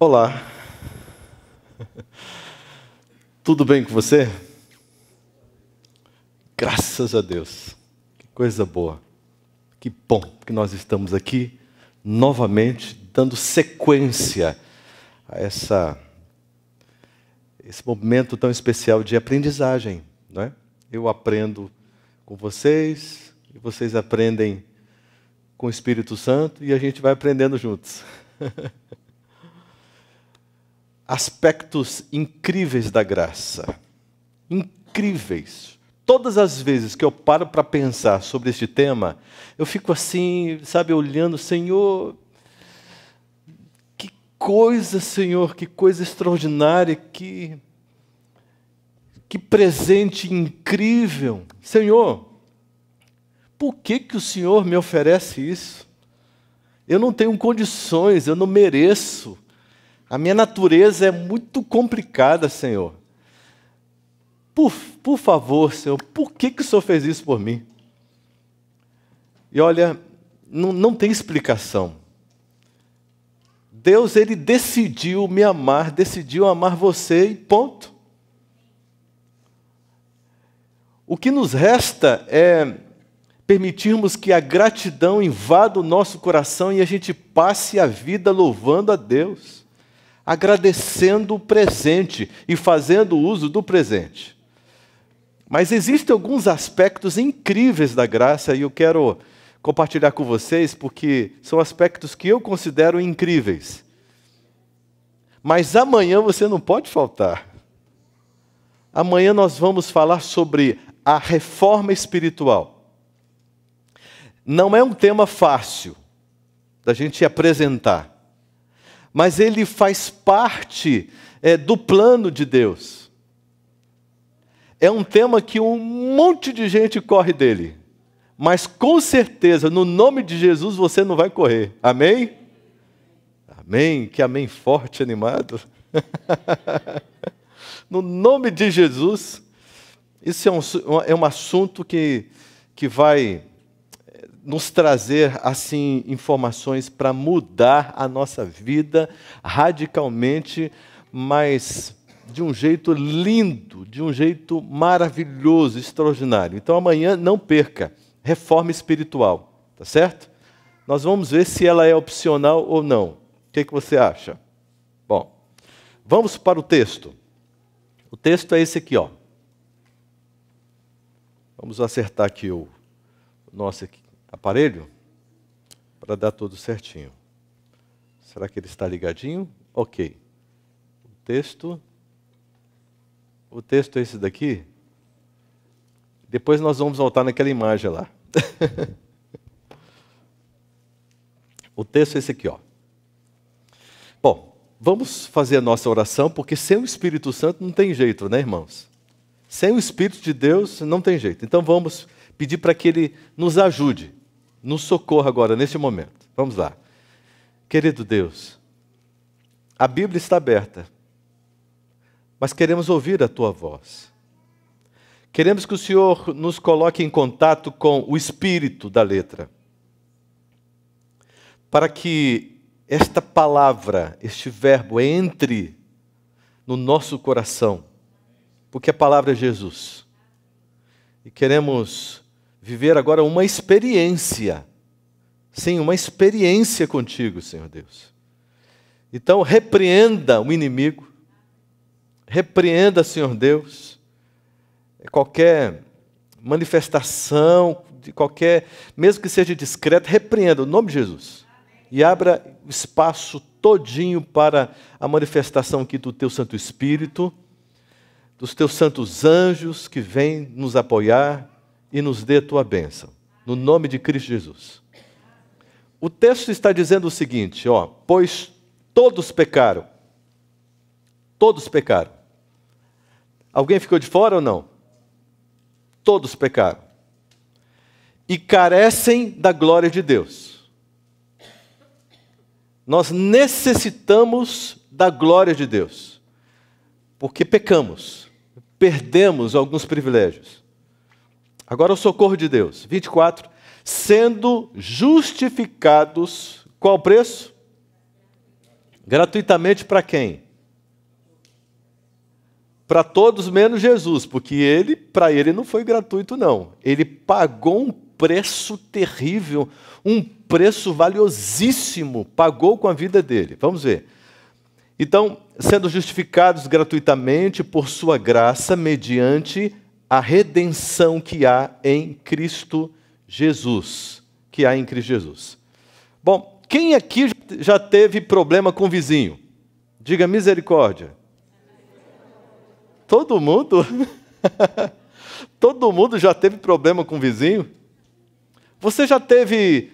Olá. Tudo bem com você? Graças a Deus. Que coisa boa. Que bom que nós estamos aqui novamente dando sequência a essa esse momento tão especial de aprendizagem, não é? Eu aprendo com vocês e vocês aprendem com o Espírito Santo e a gente vai aprendendo juntos. aspectos incríveis da graça. Incríveis todas as vezes que eu paro para pensar sobre este tema, eu fico assim, sabe, olhando, Senhor, que coisa, Senhor, que coisa extraordinária, que, que presente incrível. Senhor, por que, que o Senhor me oferece isso? Eu não tenho condições, eu não mereço. A minha natureza é muito complicada, Senhor. Por, por favor, Senhor, por que, que o Senhor fez isso por mim? E olha, não, não tem explicação. Deus, ele decidiu me amar, decidiu amar você e ponto. O que nos resta é permitirmos que a gratidão invada o nosso coração e a gente passe a vida louvando a Deus agradecendo o presente e fazendo uso do presente. Mas existem alguns aspectos incríveis da graça e eu quero compartilhar com vocês porque são aspectos que eu considero incríveis. Mas amanhã você não pode faltar. Amanhã nós vamos falar sobre a reforma espiritual. Não é um tema fácil da gente apresentar mas ele faz parte é, do plano de Deus. É um tema que um monte de gente corre dele, mas com certeza, no nome de Jesus, você não vai correr. Amém? Amém? Que amém forte, animado. no nome de Jesus, isso é um, é um assunto que, que vai nos trazer assim informações para mudar a nossa vida radicalmente, mas de um jeito lindo, de um jeito maravilhoso, extraordinário. Então amanhã não perca reforma espiritual, tá certo? Nós vamos ver se ela é opcional ou não. O que, é que você acha? Bom, vamos para o texto. O texto é esse aqui, ó. Vamos acertar aqui o nosso aqui aparelho para dar tudo certinho. Será que ele está ligadinho? Ok. O texto. O texto é esse daqui. Depois nós vamos voltar naquela imagem lá. o texto é esse aqui, ó. Bom, vamos fazer a nossa oração, porque sem o Espírito Santo não tem jeito, né, irmãos? Sem o Espírito de Deus não tem jeito. Então vamos pedir para que ele nos ajude nos socorra agora, neste momento. Vamos lá. Querido Deus, a Bíblia está aberta, mas queremos ouvir a tua voz. Queremos que o Senhor nos coloque em contato com o espírito da letra, para que esta palavra, este verbo, entre no nosso coração, porque a palavra é Jesus. E queremos viver agora uma experiência. Sim, uma experiência contigo, Senhor Deus. Então, repreenda o inimigo, repreenda, Senhor Deus, qualquer manifestação, de qualquer, mesmo que seja discreta, repreenda, o no nome de Jesus. E abra espaço todinho para a manifestação aqui do Teu Santo Espírito, dos Teus santos anjos que vêm nos apoiar, e nos dê tua bênção. No nome de Cristo Jesus. O texto está dizendo o seguinte, ó, pois todos pecaram. Todos pecaram. Alguém ficou de fora ou não? Todos pecaram. E carecem da glória de Deus. Nós necessitamos da glória de Deus. Porque pecamos, perdemos alguns privilégios. Agora o socorro de Deus. 24. Sendo justificados, qual o preço? Gratuitamente para quem? Para todos menos Jesus, porque ele, para ele não foi gratuito não. Ele pagou um preço terrível, um preço valiosíssimo, pagou com a vida dele. Vamos ver. Então, sendo justificados gratuitamente por sua graça mediante a redenção que há em Cristo Jesus. Que há em Cristo Jesus. Bom, quem aqui já teve problema com o vizinho? Diga misericórdia. Todo mundo? Todo mundo já teve problema com o vizinho? Você já teve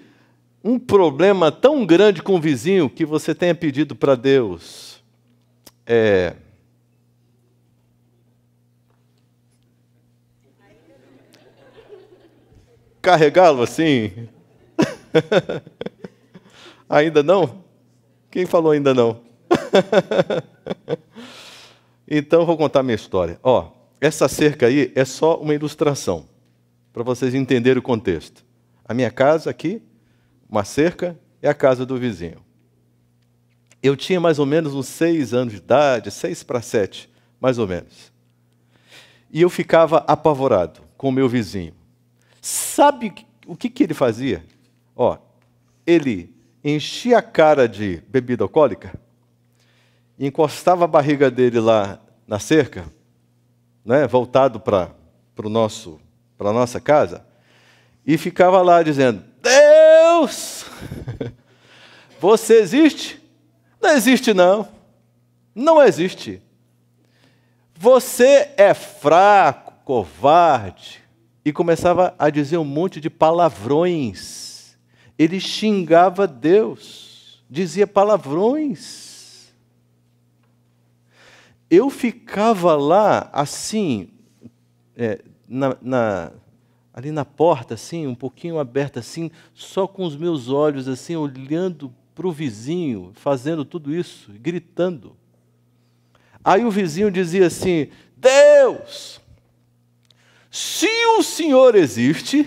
um problema tão grande com o vizinho que você tenha pedido para Deus? É, carregá-lo assim? ainda não? Quem falou ainda não? então eu vou contar minha história. Ó, essa cerca aí é só uma ilustração para vocês entenderem o contexto. A minha casa aqui, uma cerca, é a casa do vizinho. Eu tinha mais ou menos uns seis anos de idade, seis para sete, mais ou menos. E eu ficava apavorado com o meu vizinho. Sabe o que, que ele fazia? Ó, ele enchia a cara de bebida alcoólica, encostava a barriga dele lá na cerca, né, voltado para a nossa casa, e ficava lá dizendo: Deus! Você existe? Não existe, não. Não existe. Você é fraco, covarde, e começava a dizer um monte de palavrões. Ele xingava Deus, dizia palavrões. Eu ficava lá, assim, é, na, na, ali na porta, assim, um pouquinho aberta, assim, só com os meus olhos, assim, olhando para o vizinho, fazendo tudo isso, gritando. Aí o vizinho dizia assim: Deus, se o Senhor existe,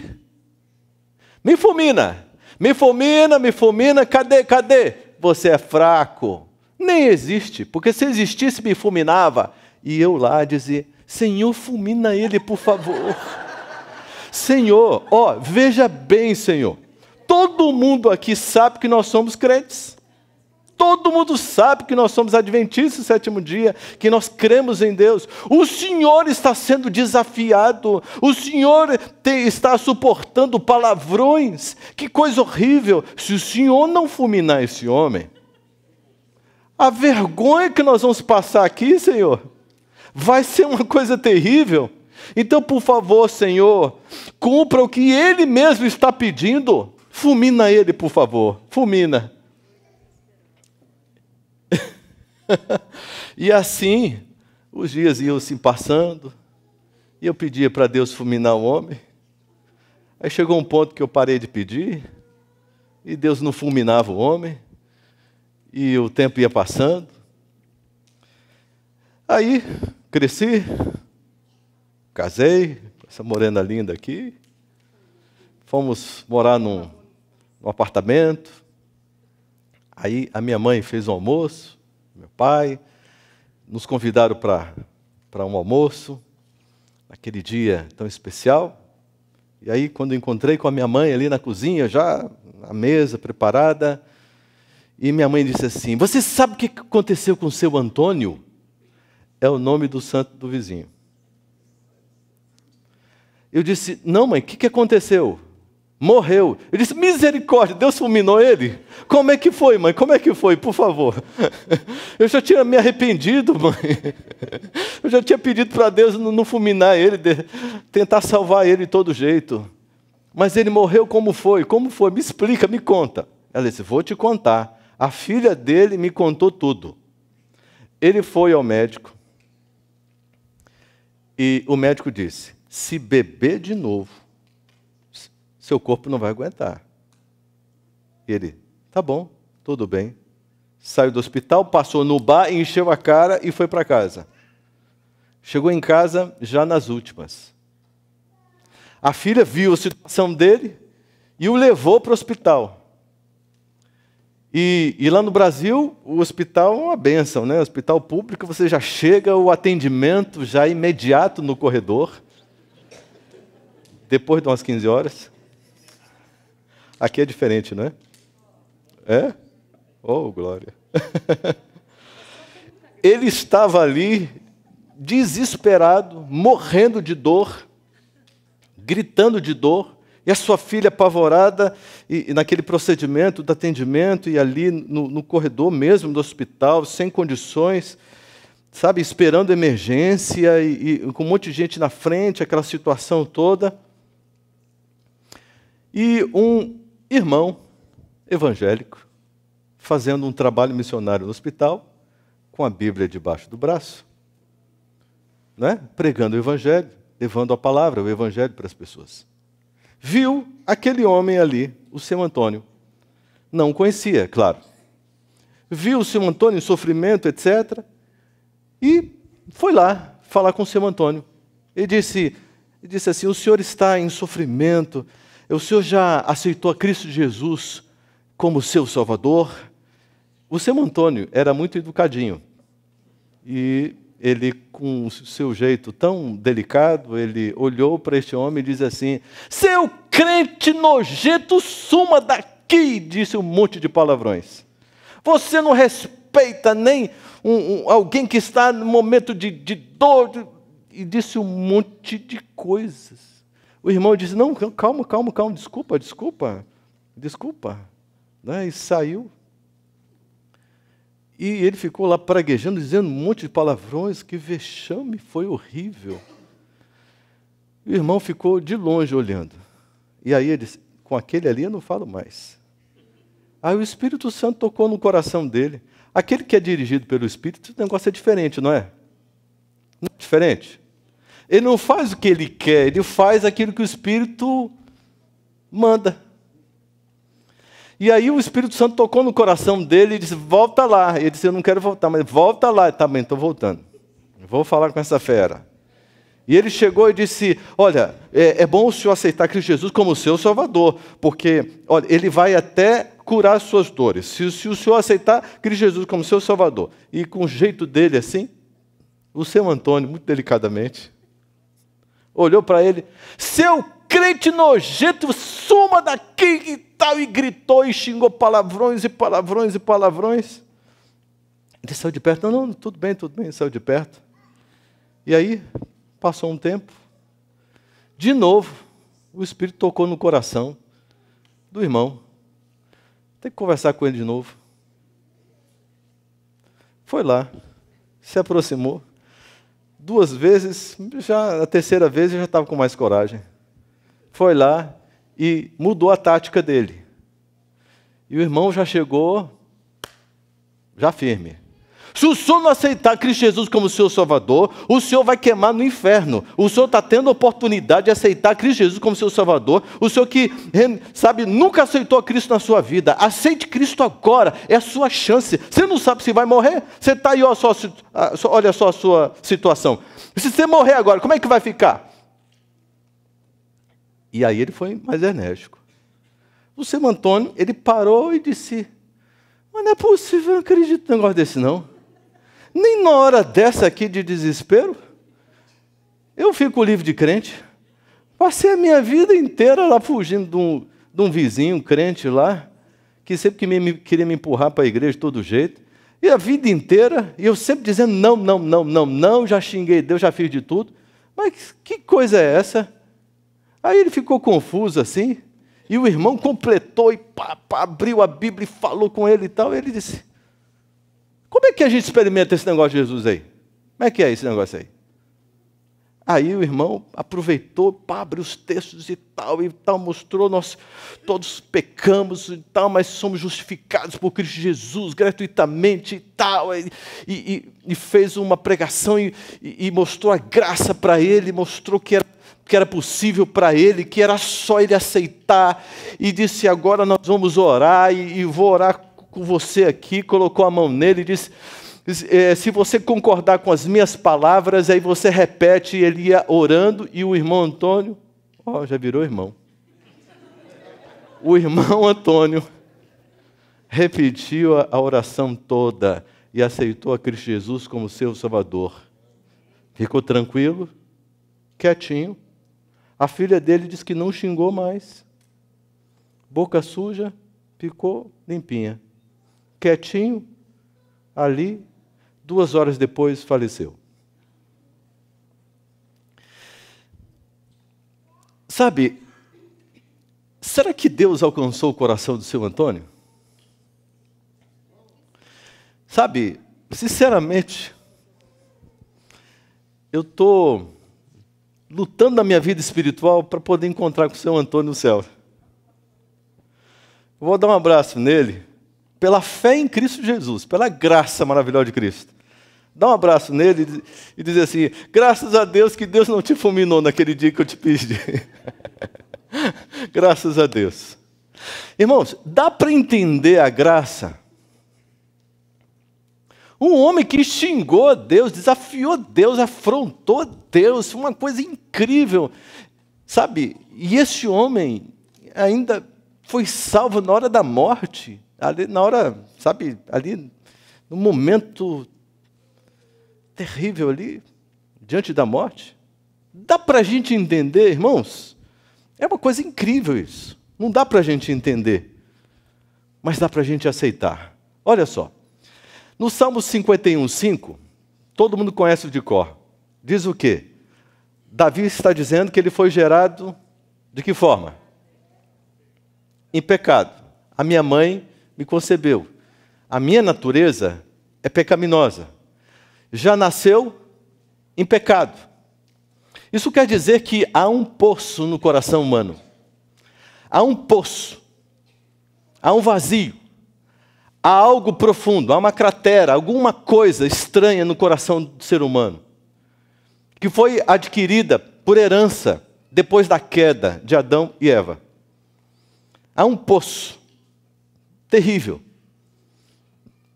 me fulmina, me fulmina, me fulmina, cadê, cadê? Você é fraco, nem existe, porque se existisse me fulminava. E eu lá dizia: Senhor, fulmina ele, por favor. Senhor, ó, veja bem, Senhor, todo mundo aqui sabe que nós somos crentes. Todo mundo sabe que nós somos adventistas sétimo dia, que nós cremos em Deus. O Senhor está sendo desafiado, o Senhor te, está suportando palavrões. Que coisa horrível! Se o Senhor não fulminar esse homem, a vergonha que nós vamos passar aqui, Senhor, vai ser uma coisa terrível. Então, por favor, Senhor, cumpra o que Ele mesmo está pedindo. Fulmina ele, por favor. Fulmina. e assim, os dias iam se passando, e eu pedia para Deus fulminar o homem. Aí chegou um ponto que eu parei de pedir, e Deus não fulminava o homem, e o tempo ia passando. Aí, cresci, casei, essa morena linda aqui, fomos morar num, num apartamento, aí a minha mãe fez o um almoço, pai, nos convidaram para um almoço, naquele dia tão especial. E aí, quando encontrei com a minha mãe ali na cozinha, já a mesa preparada, e minha mãe disse assim: Você sabe o que aconteceu com seu Antônio? É o nome do santo do vizinho. Eu disse: Não, mãe, o que, que aconteceu? Morreu. Eu disse, misericórdia, Deus fulminou ele? Como é que foi, mãe? Como é que foi, por favor? Eu já tinha me arrependido, mãe. Eu já tinha pedido para Deus não fulminar ele, tentar salvar ele de todo jeito. Mas ele morreu como foi? Como foi? Me explica, me conta. Ela disse, vou te contar. A filha dele me contou tudo. Ele foi ao médico e o médico disse: se beber de novo, seu corpo não vai aguentar. E ele, tá bom, tudo bem. Saiu do hospital, passou no bar, encheu a cara e foi para casa. Chegou em casa já nas últimas. A filha viu a situação dele e o levou para o hospital. E, e, lá no Brasil, o hospital é uma benção, né? hospital público, você já chega, o atendimento já é imediato no corredor, depois de umas 15 horas. Aqui é diferente, não é? É? Oh, glória. Ele estava ali, desesperado, morrendo de dor, gritando de dor, e a sua filha apavorada, e, e naquele procedimento do atendimento, e ali no, no corredor mesmo do hospital, sem condições, sabe, esperando emergência, e, e com um monte de gente na frente, aquela situação toda. E um, irmão evangélico, fazendo um trabalho missionário no hospital, com a Bíblia debaixo do braço, né? pregando o Evangelho, levando a palavra, o Evangelho para as pessoas. Viu aquele homem ali, o seu Antônio. Não o conhecia, é claro. Viu o seu Antônio em sofrimento, etc. E foi lá falar com o seu Antônio. disse, ele disse assim: O senhor está em sofrimento, o senhor já aceitou a Cristo Jesus como seu Salvador? O seu Antônio era muito educadinho. E ele, com o seu jeito tão delicado, ele olhou para este homem e disse assim: Seu crente nojento, suma daqui! Disse um monte de palavrões. Você não respeita nem um, um, alguém que está no momento de, de dor. De... E disse um monte de coisas. O irmão disse: Não, calma, calma, calma, desculpa, desculpa, desculpa. Né? E saiu. E ele ficou lá praguejando, dizendo um monte de palavrões, que vexame, foi horrível. E o irmão ficou de longe olhando. E aí ele disse: Com aquele ali eu não falo mais. Aí o Espírito Santo tocou no coração dele. Aquele que é dirigido pelo Espírito, o negócio é diferente, não é? Não é diferente? Ele não faz o que ele quer, ele faz aquilo que o Espírito manda. E aí o Espírito Santo tocou no coração dele e disse: Volta lá. Ele disse: Eu não quero voltar, mas volta lá. Tá bem, estou voltando. Vou falar com essa fera. E ele chegou e disse: Olha, é, é, bom o senhor aceitar Cristo Jesus como seu Salvador, porque, olha, ele vai até curar suas dores. Se, se o senhor aceitar Cristo Jesus como seu Salvador, e com o jeito dele assim, o seu Antônio, muito delicadamente, olhou para ele, seu crente nojento, suma daqui e tal, e gritou e xingou palavrões e palavrões e palavrões. Ele saiu de perto, não, não, tudo bem, tudo bem, saiu de perto. E aí, passou um tempo, de novo, o Espírito tocou no coração do irmão. Tem que conversar com ele de novo. Foi lá, se aproximou, duas vezes, já a terceira vez eu já estava com mais coragem. Foi lá e mudou a tática dele. E o irmão já chegou já firme. Se o senhor não aceitar Cristo Jesus como seu Salvador, o senhor vai queimar no inferno. O senhor está tendo a oportunidade de aceitar Cristo Jesus como seu Salvador. O senhor que, sabe, nunca aceitou Cristo na sua vida, aceite Cristo agora, é a sua chance. Você não sabe se vai morrer? Você está aí, só, olha só a sua situação. Se você morrer agora, como é que vai ficar? E aí ele foi mais enérgico. O seu Antônio, ele parou e disse: Mas não é possível, não acredito um negócio desse, não. Nem na hora dessa aqui de desespero, eu fico livre de crente. Passei a minha vida inteira lá fugindo de um, de um vizinho, um crente lá, que sempre que me, queria me empurrar para a igreja de todo jeito. E a vida inteira, e eu sempre dizendo não, não, não, não, não, já xinguei Deus, já fiz de tudo. Mas que coisa é essa? Aí ele ficou confuso assim, e o irmão completou e pá, pá, abriu a Bíblia e falou com ele e tal. E ele disse: como é que a gente experimenta esse negócio de Jesus aí? Como é que é esse negócio aí? Aí o irmão aproveitou, pá, abriu os textos e tal, e tal, mostrou, nós todos pecamos e tal, mas somos justificados por Cristo Jesus gratuitamente e tal, e, e, e fez uma pregação e, e mostrou a graça para ele, mostrou que era, que era possível para ele, que era só ele aceitar, e disse: agora nós vamos orar, e, e vou orar com você aqui, colocou a mão nele e disse: eh, Se você concordar com as minhas palavras, aí você repete. Ele ia orando e o irmão Antônio, ó, oh, já virou irmão. O irmão Antônio repetiu a oração toda e aceitou a Cristo Jesus como seu Salvador. Ficou tranquilo, quietinho. A filha dele disse que não xingou mais. Boca suja, ficou limpinha quietinho, ali, duas horas depois faleceu. Sabe, será que Deus alcançou o coração do seu Antônio? Sabe, sinceramente, eu estou lutando na minha vida espiritual para poder encontrar com o seu Antônio no céu. Vou dar um abraço nele pela fé em Cristo Jesus, pela graça maravilhosa de Cristo. Dá um abraço nele e diz assim: graças a Deus que Deus não te fulminou naquele dia que eu te pedi. graças a Deus. Irmãos, dá para entender a graça? Um homem que xingou Deus, desafiou Deus, afrontou Deus, uma coisa incrível, sabe? E esse homem ainda foi salvo na hora da morte ali na hora, sabe, ali no momento terrível ali, diante da morte. Dá para a gente entender, irmãos? É uma coisa incrível isso. Não dá para a gente entender, mas dá para a gente aceitar. Olha só, no Salmo 51,5, todo mundo conhece o de cor. Diz o quê? Davi está dizendo que ele foi gerado de que forma? Em pecado. A minha mãe me concebeu. A minha natureza é pecaminosa. Já nasceu em pecado. Isso quer dizer que há um poço no coração humano. Há um poço. Há um vazio. Há algo profundo, há uma cratera, alguma coisa estranha no coração do ser humano, que foi adquirida por herança depois da queda de Adão e Eva. Há um poço terrível.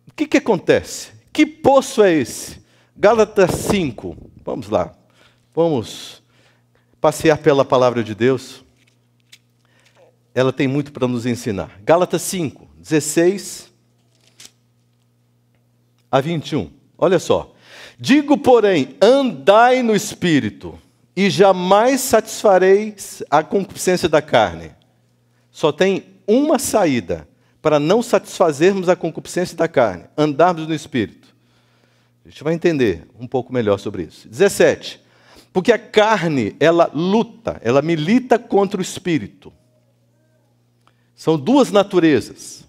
O que, que acontece? Que poço é esse? Gálatas 5. Vamos lá. Vamos passear pela palavra de Deus. Ela tem muito para nos ensinar. Gálatas 5, 16 a 21. Olha só. Digo, porém, andai no espírito, e jamais satisfareis a concupiscência da carne. Só tem uma saída para não satisfazermos a concupiscência da carne, andarmos no espírito. A gente vai entender um pouco melhor sobre isso. 17. Porque a carne, ela luta, ela milita contra o espírito. São duas naturezas.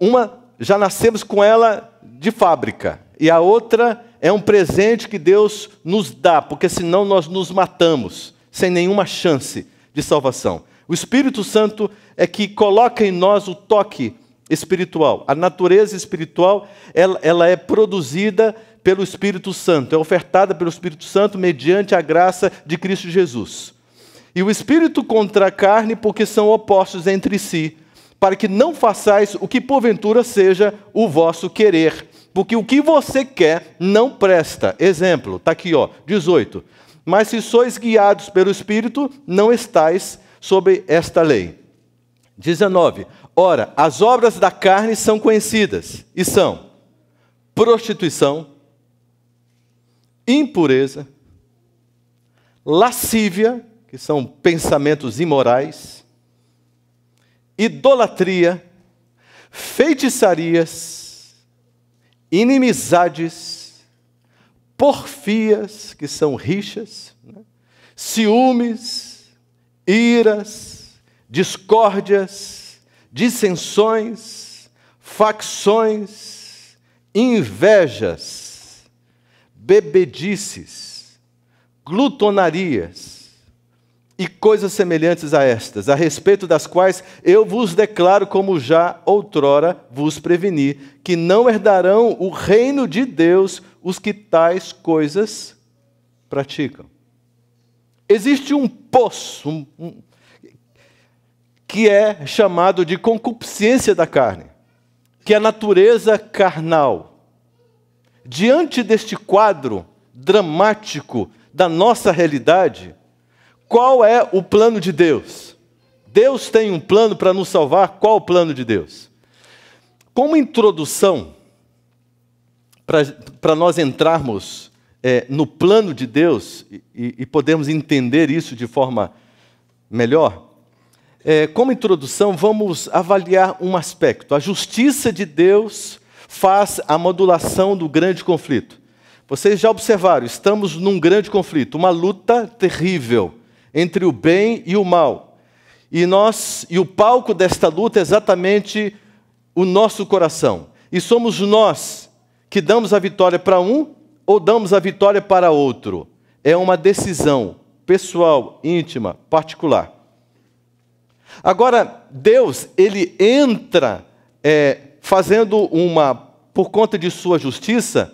Uma já nascemos com ela de fábrica, e a outra é um presente que Deus nos dá, porque senão nós nos matamos sem nenhuma chance de salvação. O Espírito Santo é que coloca em nós o toque espiritual. A natureza espiritual ela, ela, é produzida pelo Espírito Santo, é ofertada pelo Espírito Santo mediante a graça de Cristo Jesus. E o Espírito contra a carne, porque são opostos entre si, para que não façais o que porventura seja o vosso querer. Porque o que você quer não presta. Exemplo, está aqui, ó, 18. Mas se sois guiados pelo Espírito, não estáis sobre esta lei. 19. Ora, as obras da carne são conhecidas e são prostituição, impureza, lascívia, que são pensamentos imorais, idolatria, feitiçarias, inimizades, porfias, que são rixas, né? ciúmes, iras, discórdias, dissensões, facções, invejas, bebedices, glutonarias e coisas semelhantes a estas, a respeito das quais eu vos declaro, como já outrora vos preveni, que não herdarão o reino de Deus os que tais coisas praticam. Existe um poço um, um, que é chamado de concupiscência da carne, que é a natureza carnal. Diante deste quadro dramático da nossa realidade, qual é o plano de Deus? Deus tem um plano para nos salvar, qual o plano de Deus? Como introdução, para nós entrarmos é, no plano de Deus e, e podemos entender isso de forma melhor, é, como introdução, vamos avaliar um aspecto. A justiça de Deus faz a modulação do grande conflito. Vocês já observaram, estamos num grande conflito, uma luta terrível entre o bem e o mal. E nós, e o palco desta luta é exatamente o nosso coração. E somos nós que damos a vitória para um ou damos a vitória para outro? É uma decisão pessoal, íntima, particular. Agora, Deus, ele entra é, fazendo uma, por conta de sua justiça,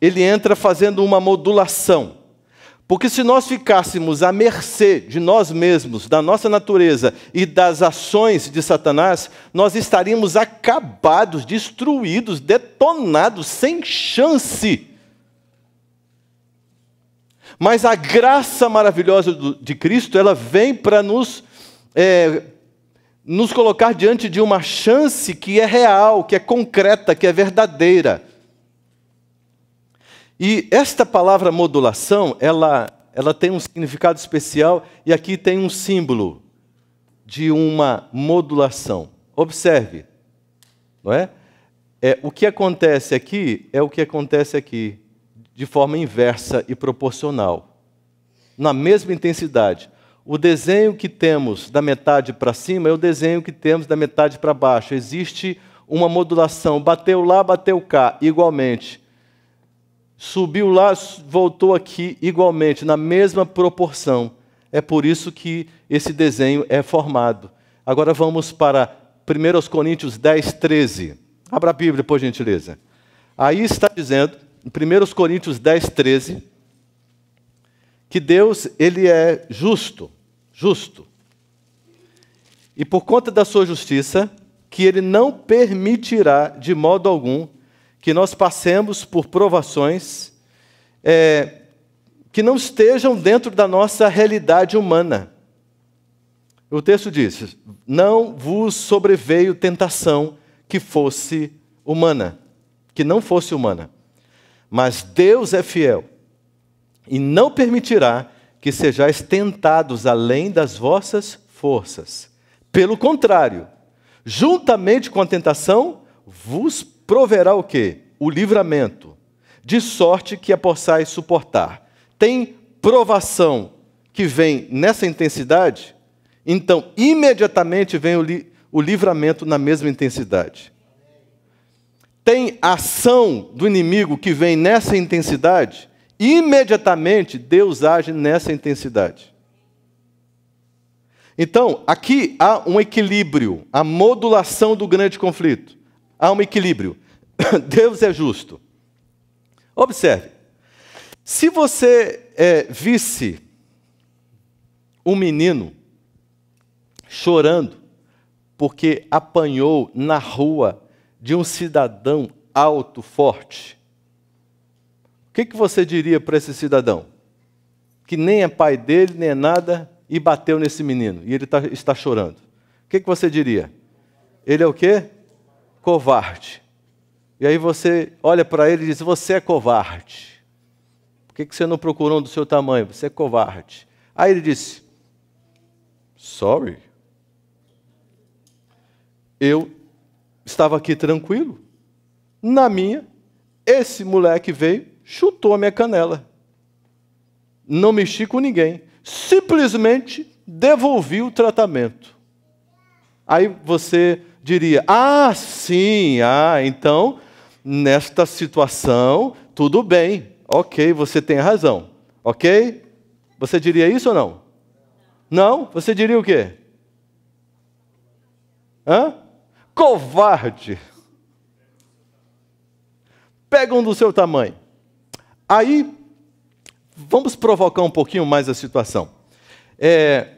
ele entra fazendo uma modulação. Porque se nós ficássemos à mercê de nós mesmos, da nossa natureza e das ações de Satanás, nós estaríamos acabados, destruídos, detonados, sem chance mas a graça maravilhosa de Cristo, ela vem para nos, é, nos colocar diante de uma chance que é real, que é concreta, que é verdadeira. E esta palavra modulação, ela, ela tem um significado especial e aqui tem um símbolo de uma modulação. Observe, não é? é o que acontece aqui é o que acontece aqui de forma inversa e proporcional. Na mesma intensidade. O desenho que temos da metade para cima é o desenho que temos da metade para baixo. Existe uma modulação. Bateu lá, bateu cá, igualmente. Subiu lá, voltou aqui, igualmente, na mesma proporção. É por isso que esse desenho é formado. Agora vamos para 1 Coríntios 10, 13. Abra a Bíblia, por gentileza. Aí está dizendo em 1 Coríntios 10, 13, que Deus ele é justo, justo. E por conta da sua justiça, que ele não permitirá de modo algum que nós passemos por provações é, que não estejam dentro da nossa realidade humana. O texto diz: Não vos sobreveio tentação que fosse humana, que não fosse humana. Mas Deus é fiel e não permitirá que sejais tentados além das vossas forças. Pelo contrário, juntamente com a tentação, vos proverá o quê? O livramento, de sorte que a possais suportar. Tem provação que vem nessa intensidade? Então, imediatamente vem o, li o livramento na mesma intensidade tem ação do inimigo que vem nessa intensidade, imediatamente Deus age nessa intensidade. Então, aqui há um equilíbrio, a modulação do grande conflito. Há um equilíbrio. Deus é justo. Observe, se você é, visse um menino chorando porque apanhou na rua de um cidadão alto, forte, o que, que você diria para esse cidadão? Que nem é pai dele, nem é nada, e bateu nesse menino, e ele tá, está chorando. O que, que você diria? Ele é o quê? Covarde. E aí você olha para ele e diz: Você é covarde. Por que, que você não procurou um do seu tamanho? Você é covarde. Aí ele disse: Sorry. Eu estava aqui tranquilo. Na minha, esse moleque veio, chutou a minha canela. Não mexi com ninguém. Simplesmente devolvi o tratamento. Aí você diria: ah, sim, ah, então, nesta situação, tudo bem. Ok, você tem razão. Ok? Você diria isso ou não? Não? Você diria o quê? Hã? covarde. Pega um do seu tamanho. Aí, vamos provocar um pouquinho mais a situação. É,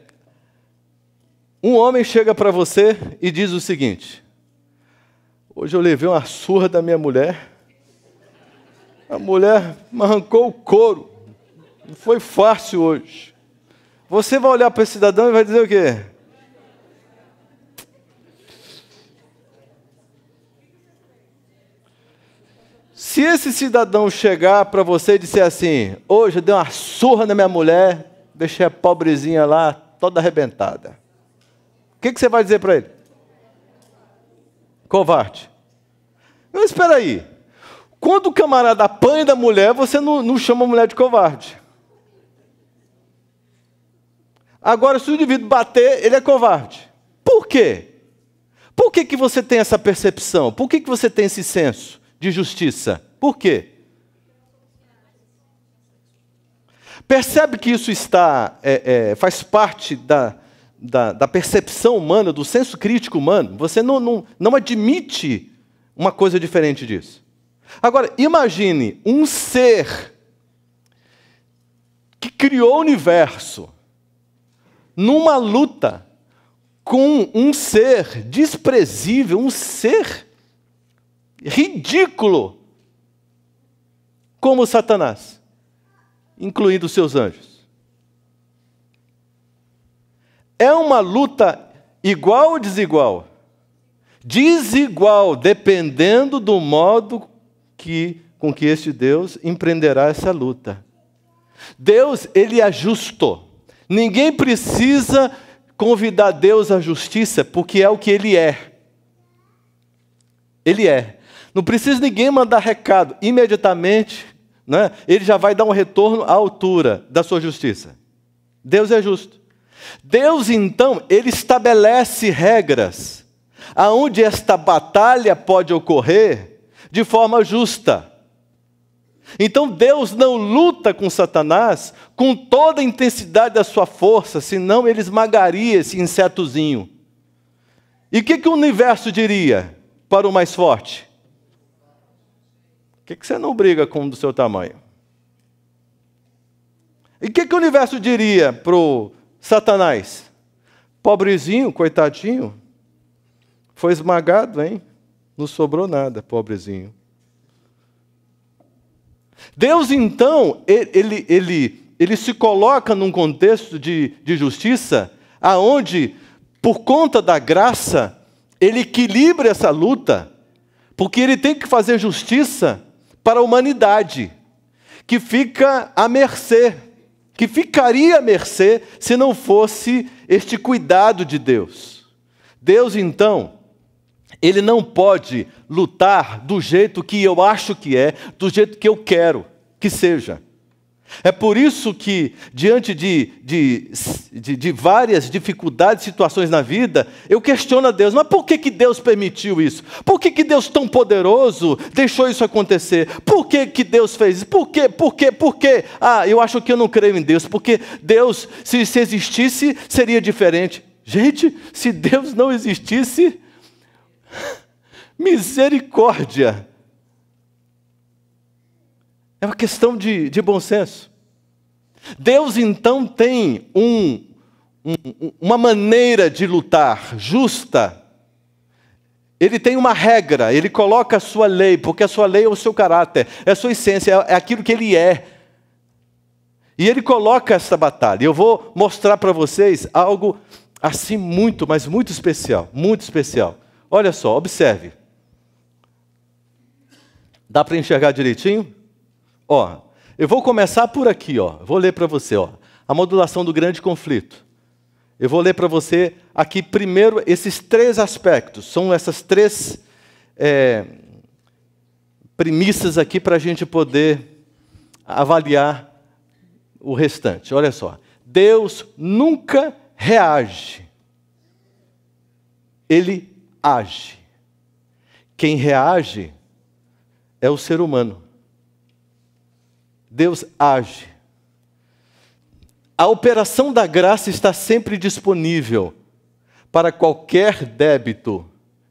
um homem chega para você e diz o seguinte: Hoje eu levei uma surra da minha mulher. A mulher me arrancou o couro. Não foi fácil hoje. Você vai olhar para esse cidadão e vai dizer o quê? Se esse cidadão chegar para você e disser assim: hoje eu dei uma surra na minha mulher, deixei a pobrezinha lá toda arrebentada. O que, que você vai dizer para ele? Covarde. Mas espera aí. Quando o camarada apanha da mulher, você não, não chama a mulher de covarde. Agora, se o indivíduo bater, ele é covarde. Por quê? Por que, que você tem essa percepção? Por que, que você tem esse senso de justiça? Por quê? Percebe que isso está é, é, faz parte da, da, da, percepção humana, do senso crítico humano. Você não, não, não admite uma coisa diferente disso. Agora, imagine um ser que criou o universo numa luta com um ser desprezível, um ser ridículo como Satanás, incluindo seus anjos. É uma luta igual ou desigual? Desigual, dependendo do modo que, com que este Deus empreenderá essa luta. Deus, ele é justo. Ninguém precisa convidar Deus à justiça, porque é o que ele é. Ele é. Não precisa ninguém mandar recado. Imediatamente, né, ele já vai dar um retorno à altura da sua justiça. Deus é justo. Deus, então, ele estabelece regras aonde esta batalha pode ocorrer de forma justa. Então Deus não luta com Satanás com toda a intensidade da sua força, senão ele esmagaria esse insetozinho. E o que, que o universo diria para o mais forte? que, que você não briga com um do seu tamanho? E o que, que o universo diria para o Satanás? Pobrezinho, coitadinho, foi esmagado, hein? Não sobrou nada, pobrezinho. Deus, então, ele, ele, ele se coloca num contexto de, de justiça, aonde, por conta da graça, ele equilibra essa luta, porque ele tem que fazer justiça para a humanidade, que fica à mercê, que ficaria à mercê se não fosse este cuidado de Deus. Deus, então, ele não pode lutar do jeito que eu acho que é, do jeito que eu quero que seja. É por isso que, diante de, de, de, de, várias dificuldades, situações na vida, eu questiono a Deus, mas por que, que Deus permitiu isso? Por que, que Deus tão poderoso deixou isso acontecer? Por que, que Deus fez isso? Por quê? Por quê? Por quê? Ah, eu acho que eu não creio em Deus, porque Deus, se, se existisse, seria diferente. Gente, se Deus não existisse, misericórdia! É uma questão de, de bom senso. Deus então tem um, um, uma maneira de lutar justa. Ele tem uma regra, ele coloca a sua lei, porque a sua lei é o seu caráter, é a sua essência, é, é aquilo que ele é. E ele coloca essa batalha. Eu vou mostrar para vocês algo assim muito, mas muito especial, muito especial. Olha só, observe. Dá para enxergar direitinho? Ó, eu vou começar por aqui, ó. Vou ler para você, ó. A modulação do grande conflito. Eu vou ler para você aqui primeiro esses três aspectos. São essas três é, premissas aqui para a gente poder avaliar o restante. Olha só. Deus nunca reage. Ele age. Quem reage é o ser humano. Deus age. A operação da graça está sempre disponível para qualquer débito,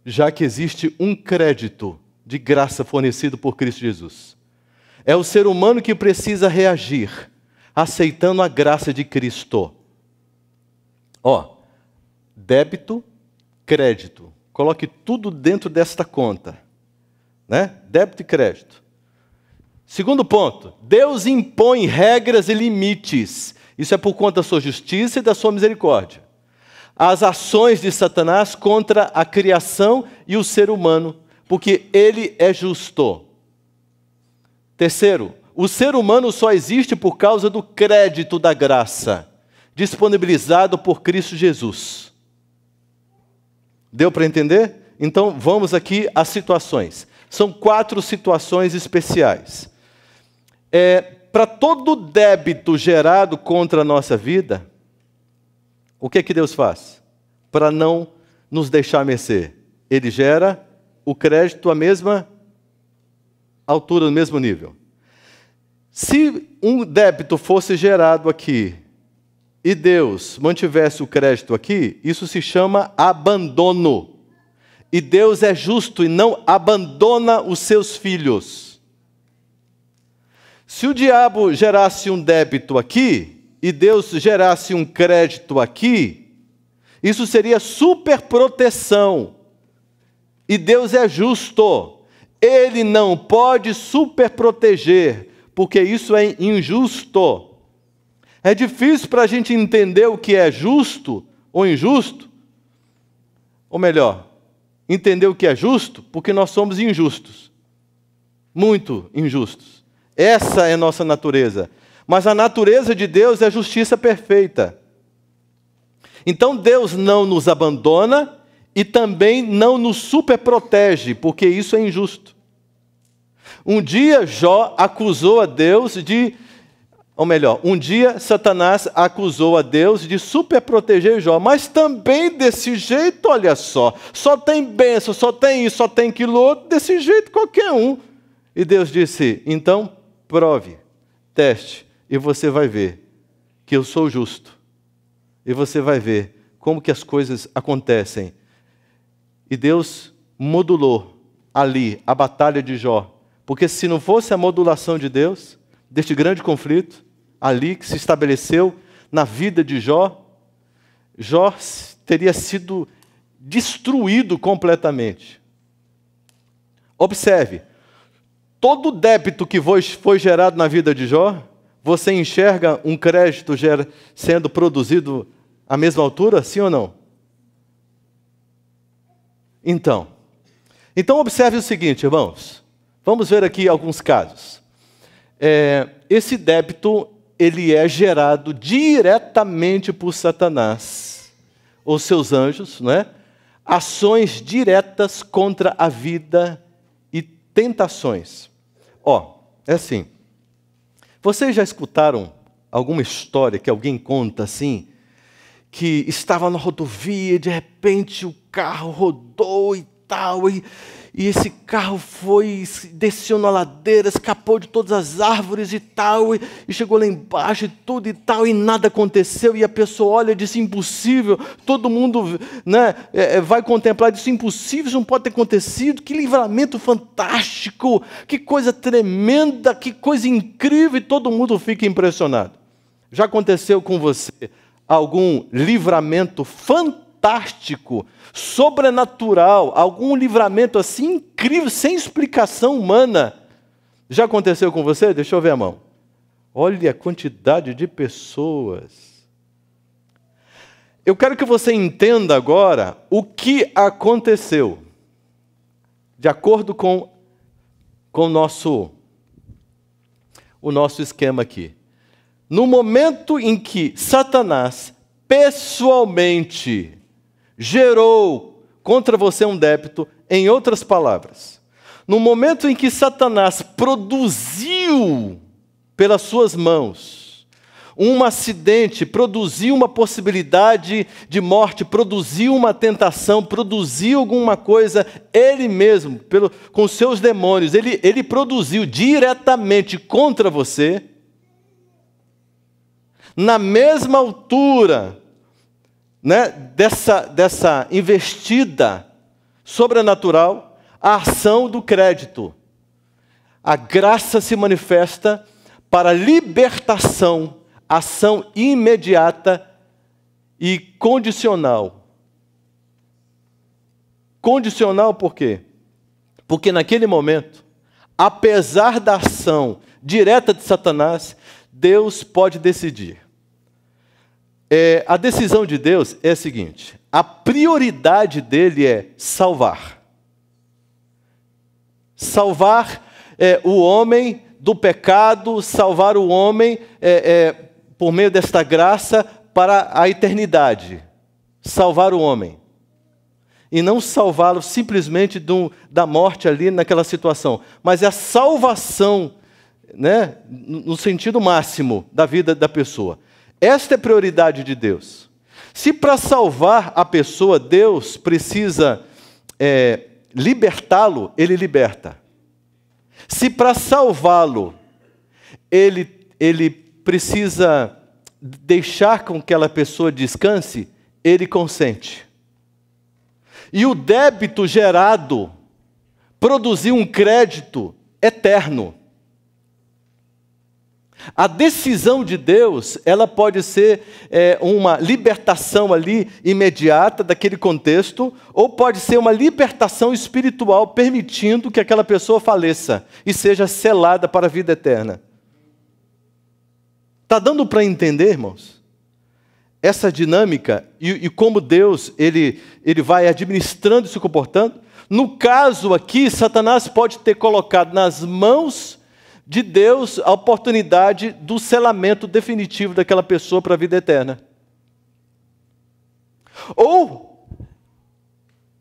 já que existe um crédito de graça fornecido por Cristo Jesus. É o ser humano que precisa reagir, aceitando a graça de Cristo. Ó, débito, crédito. Coloque tudo dentro desta conta, né? Débito e crédito. Segundo ponto, Deus impõe regras e limites. Isso é por conta da sua justiça e da sua misericórdia. As ações de Satanás contra a criação e o ser humano, porque ele é justo. Terceiro, o ser humano só existe por causa do crédito da graça, disponibilizado por Cristo Jesus. Deu para entender? Então vamos aqui às situações. São quatro situações especiais é, para todo débito gerado contra a nossa vida, o que é que Deus faz? Para não nos deixar mercer? Ele gera o crédito à mesma altura, no mesmo nível. Se um débito fosse gerado aqui e Deus mantivesse o crédito aqui, isso se chama abandono. E Deus é justo e não abandona os seus filhos. Se o diabo gerasse um débito aqui e Deus gerasse um crédito aqui, isso seria superproteção. E Deus é justo. Ele não pode superproteger, porque isso é injusto. É difícil para a gente entender o que é justo ou injusto. Ou melhor, entender o que é justo, porque nós somos injustos. Muito injustos. Essa é nossa natureza. Mas a natureza de Deus é a justiça perfeita. Então Deus não nos abandona e também não nos superprotege, porque isso é injusto. Um dia Jó acusou a Deus de. Ou melhor, um dia Satanás acusou a Deus de superproteger Jó, mas também desse jeito, olha só. Só tem bênção, só tem isso, só tem aquilo outro, desse jeito qualquer um. E Deus disse: então prove, teste, e você vai ver que eu sou justo. E você vai ver como que as coisas acontecem. E Deus modulou ali a batalha de Jó, porque se não fosse a modulação de Deus, deste grande conflito, ali que se estabeleceu na vida de Jó, Jó teria sido destruído completamente. Observe, todo débito que foi gerado na vida de Jó, você enxerga um crédito sendo produzido à mesma altura, sim ou não? Então, então observe o seguinte, irmãos. Vamos ver aqui alguns casos. É, esse débito ele é gerado diretamente por Satanás ou seus anjos, né? Ações diretas contra a vida tentações. Ó, oh, é assim. Vocês já escutaram alguma história que alguém conta assim, que estava na rodovia e de repente o carro rodou e tal, e, e esse carro foi, desceu na ladeira, escapou de todas as árvores e tal, e, e chegou lá embaixo e tudo e tal, e nada aconteceu, e a pessoa olha e diz, impossível, todo mundo né, é, é, vai contemplar, diz, impossível, isso não pode ter acontecido, que livramento fantástico, que coisa tremenda, que coisa incrível, e todo mundo fica impressionado. Já aconteceu com você algum livramento fantástico? fantástico, sobrenatural, algum livramento assim incrível, sem explicação humana. Já aconteceu com você? Deixa eu ver a mão. Olha a quantidade de pessoas. Eu quero que você entenda agora o que aconteceu, de acordo com, com nosso, o nosso esquema aqui. No momento em que Satanás pessoalmente gerou contra você um débito, em outras palavras. No momento em que Satanás produziu pelas suas mãos um acidente, produziu uma possibilidade de morte, produziu uma tentação, produziu alguma coisa, ele mesmo, pelo, com seus demônios, ele, ele produziu diretamente contra você. Na mesma altura né, dessa, dessa investida sobrenatural a ação do crédito. A graça se manifesta para libertação, ação imediata e condicional. Condicional por quê? Porque naquele momento, apesar da ação direta de Satanás, Deus pode decidir. É, a decisão de Deus é a seguinte: a prioridade dele é salvar. Salvar é, o homem do pecado, salvar o homem é, é, por meio desta graça para a eternidade. Salvar o homem. E não salvá-lo simplesmente do, da morte ali naquela situação, mas é a salvação, né, no sentido máximo da vida da pessoa. Esta é a prioridade de Deus. Se para salvar a pessoa Deus precisa é, libertá-lo, ele liberta. Se para salvá-lo ele, ele precisa deixar com que aquela pessoa descanse, ele consente. E o débito gerado produziu um crédito eterno. A decisão de Deus, ela pode ser é, uma libertação ali imediata daquele contexto, ou pode ser uma libertação espiritual permitindo que aquela pessoa faleça e seja selada para a vida eterna. Tá dando para entender, irmãos? Essa dinâmica e, e como Deus ele, ele vai administrando e se comportando. No caso aqui, Satanás pode ter colocado nas mãos de Deus a oportunidade do selamento definitivo daquela pessoa para a vida eterna. Ou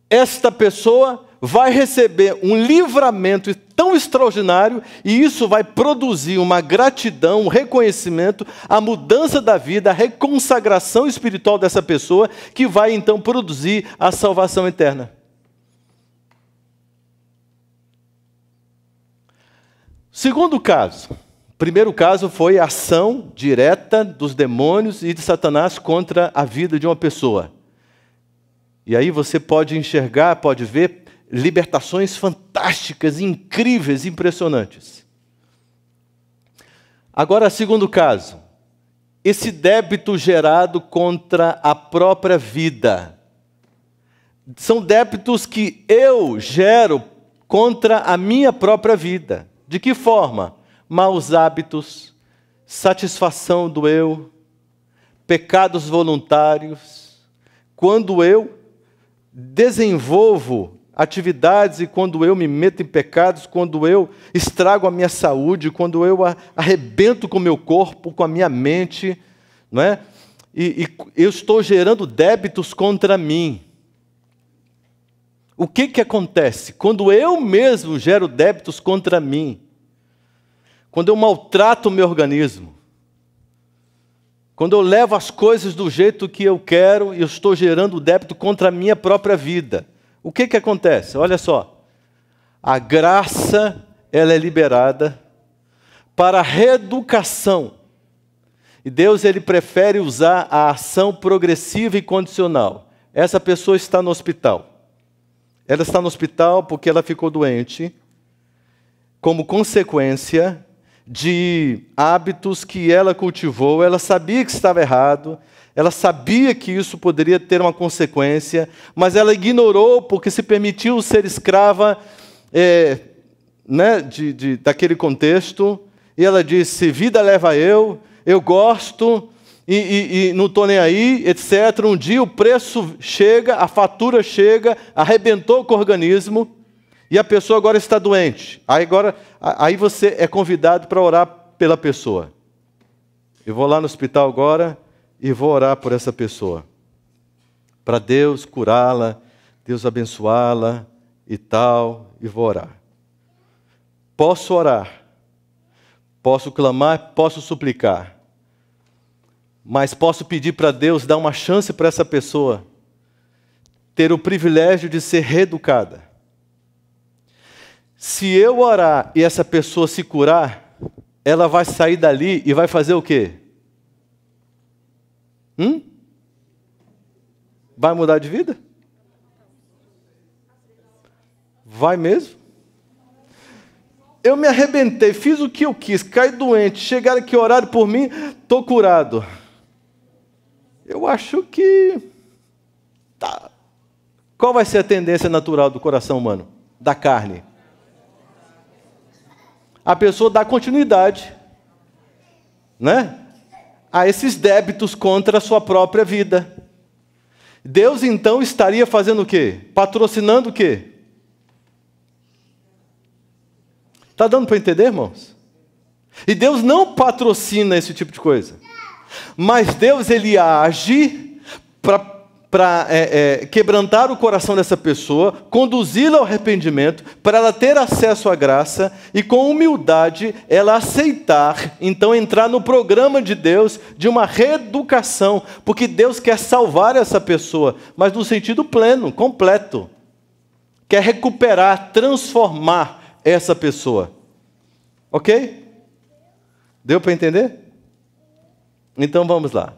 esta pessoa vai receber um livramento tão extraordinário e isso vai produzir uma gratidão, um reconhecimento, a mudança da vida, a reconsagração espiritual dessa pessoa, que vai então produzir a salvação eterna. Segundo caso. Primeiro caso foi a ação direta dos demônios e de Satanás contra a vida de uma pessoa. E aí você pode enxergar, pode ver libertações fantásticas, incríveis, impressionantes. Agora, segundo caso, esse débito gerado contra a própria vida. São débitos que eu gero contra a minha própria vida. De que forma? Maus hábitos, satisfação do eu, pecados voluntários. Quando eu desenvolvo atividades e quando eu me meto em pecados, quando eu estrago a minha saúde, quando eu arrebento com o meu corpo, com a minha mente, não é? E, e eu estou gerando débitos contra mim. O que, que acontece? Quando eu mesmo gero débitos contra mim, quando eu maltrato o meu organismo, quando eu levo as coisas do jeito que eu quero e eu estou gerando débito contra a minha própria vida, o que, que acontece? Olha só, a graça ela é liberada para a reeducação. E Deus ele prefere usar a ação progressiva e condicional. Essa pessoa está no hospital. Ela está no hospital porque ela ficou doente, como consequência de hábitos que ela cultivou, ela sabia que estava errado, ela sabia que isso poderia ter uma consequência, mas ela ignorou porque se permitiu ser escrava é, né, de, de, daquele contexto. E ela disse: Vida leva eu, eu gosto, e, e, e não estou nem aí, etc. Um dia o preço chega, a fatura chega, arrebentou com o organismo e a pessoa agora está doente. Aí, agora, aí você é convidado para orar pela pessoa. Eu vou lá no hospital agora e vou orar por essa pessoa. Para Deus curá-la, Deus abençoá-la e tal, e vou orar. Posso orar, posso clamar, posso suplicar. Mas posso pedir para Deus dar uma chance para essa pessoa ter o privilégio de ser reeducada. Se eu orar e essa pessoa se curar, ela vai sair dali e vai fazer o quê? Hum? Vai mudar de vida? Vai mesmo? Eu me arrebentei, fiz o que eu quis, caí doente, chegaram aqui, oraram por mim, estou curado. Eu acho que. Tá. Qual vai ser a tendência natural do coração humano? Da carne. A pessoa dá continuidade né? a esses débitos contra a sua própria vida. Deus então estaria fazendo o quê? Patrocinando o quê? Está dando para entender, irmãos? E Deus não patrocina esse tipo de coisa. Mas Deus ele age para é, é, quebrantar o coração dessa pessoa, conduzi-la ao arrependimento, para ela ter acesso à graça e com humildade ela aceitar, então entrar no programa de Deus de uma reeducação, porque Deus quer salvar essa pessoa, mas no sentido pleno, completo. Quer recuperar, transformar essa pessoa. Ok? Deu para entender? Então vamos lá.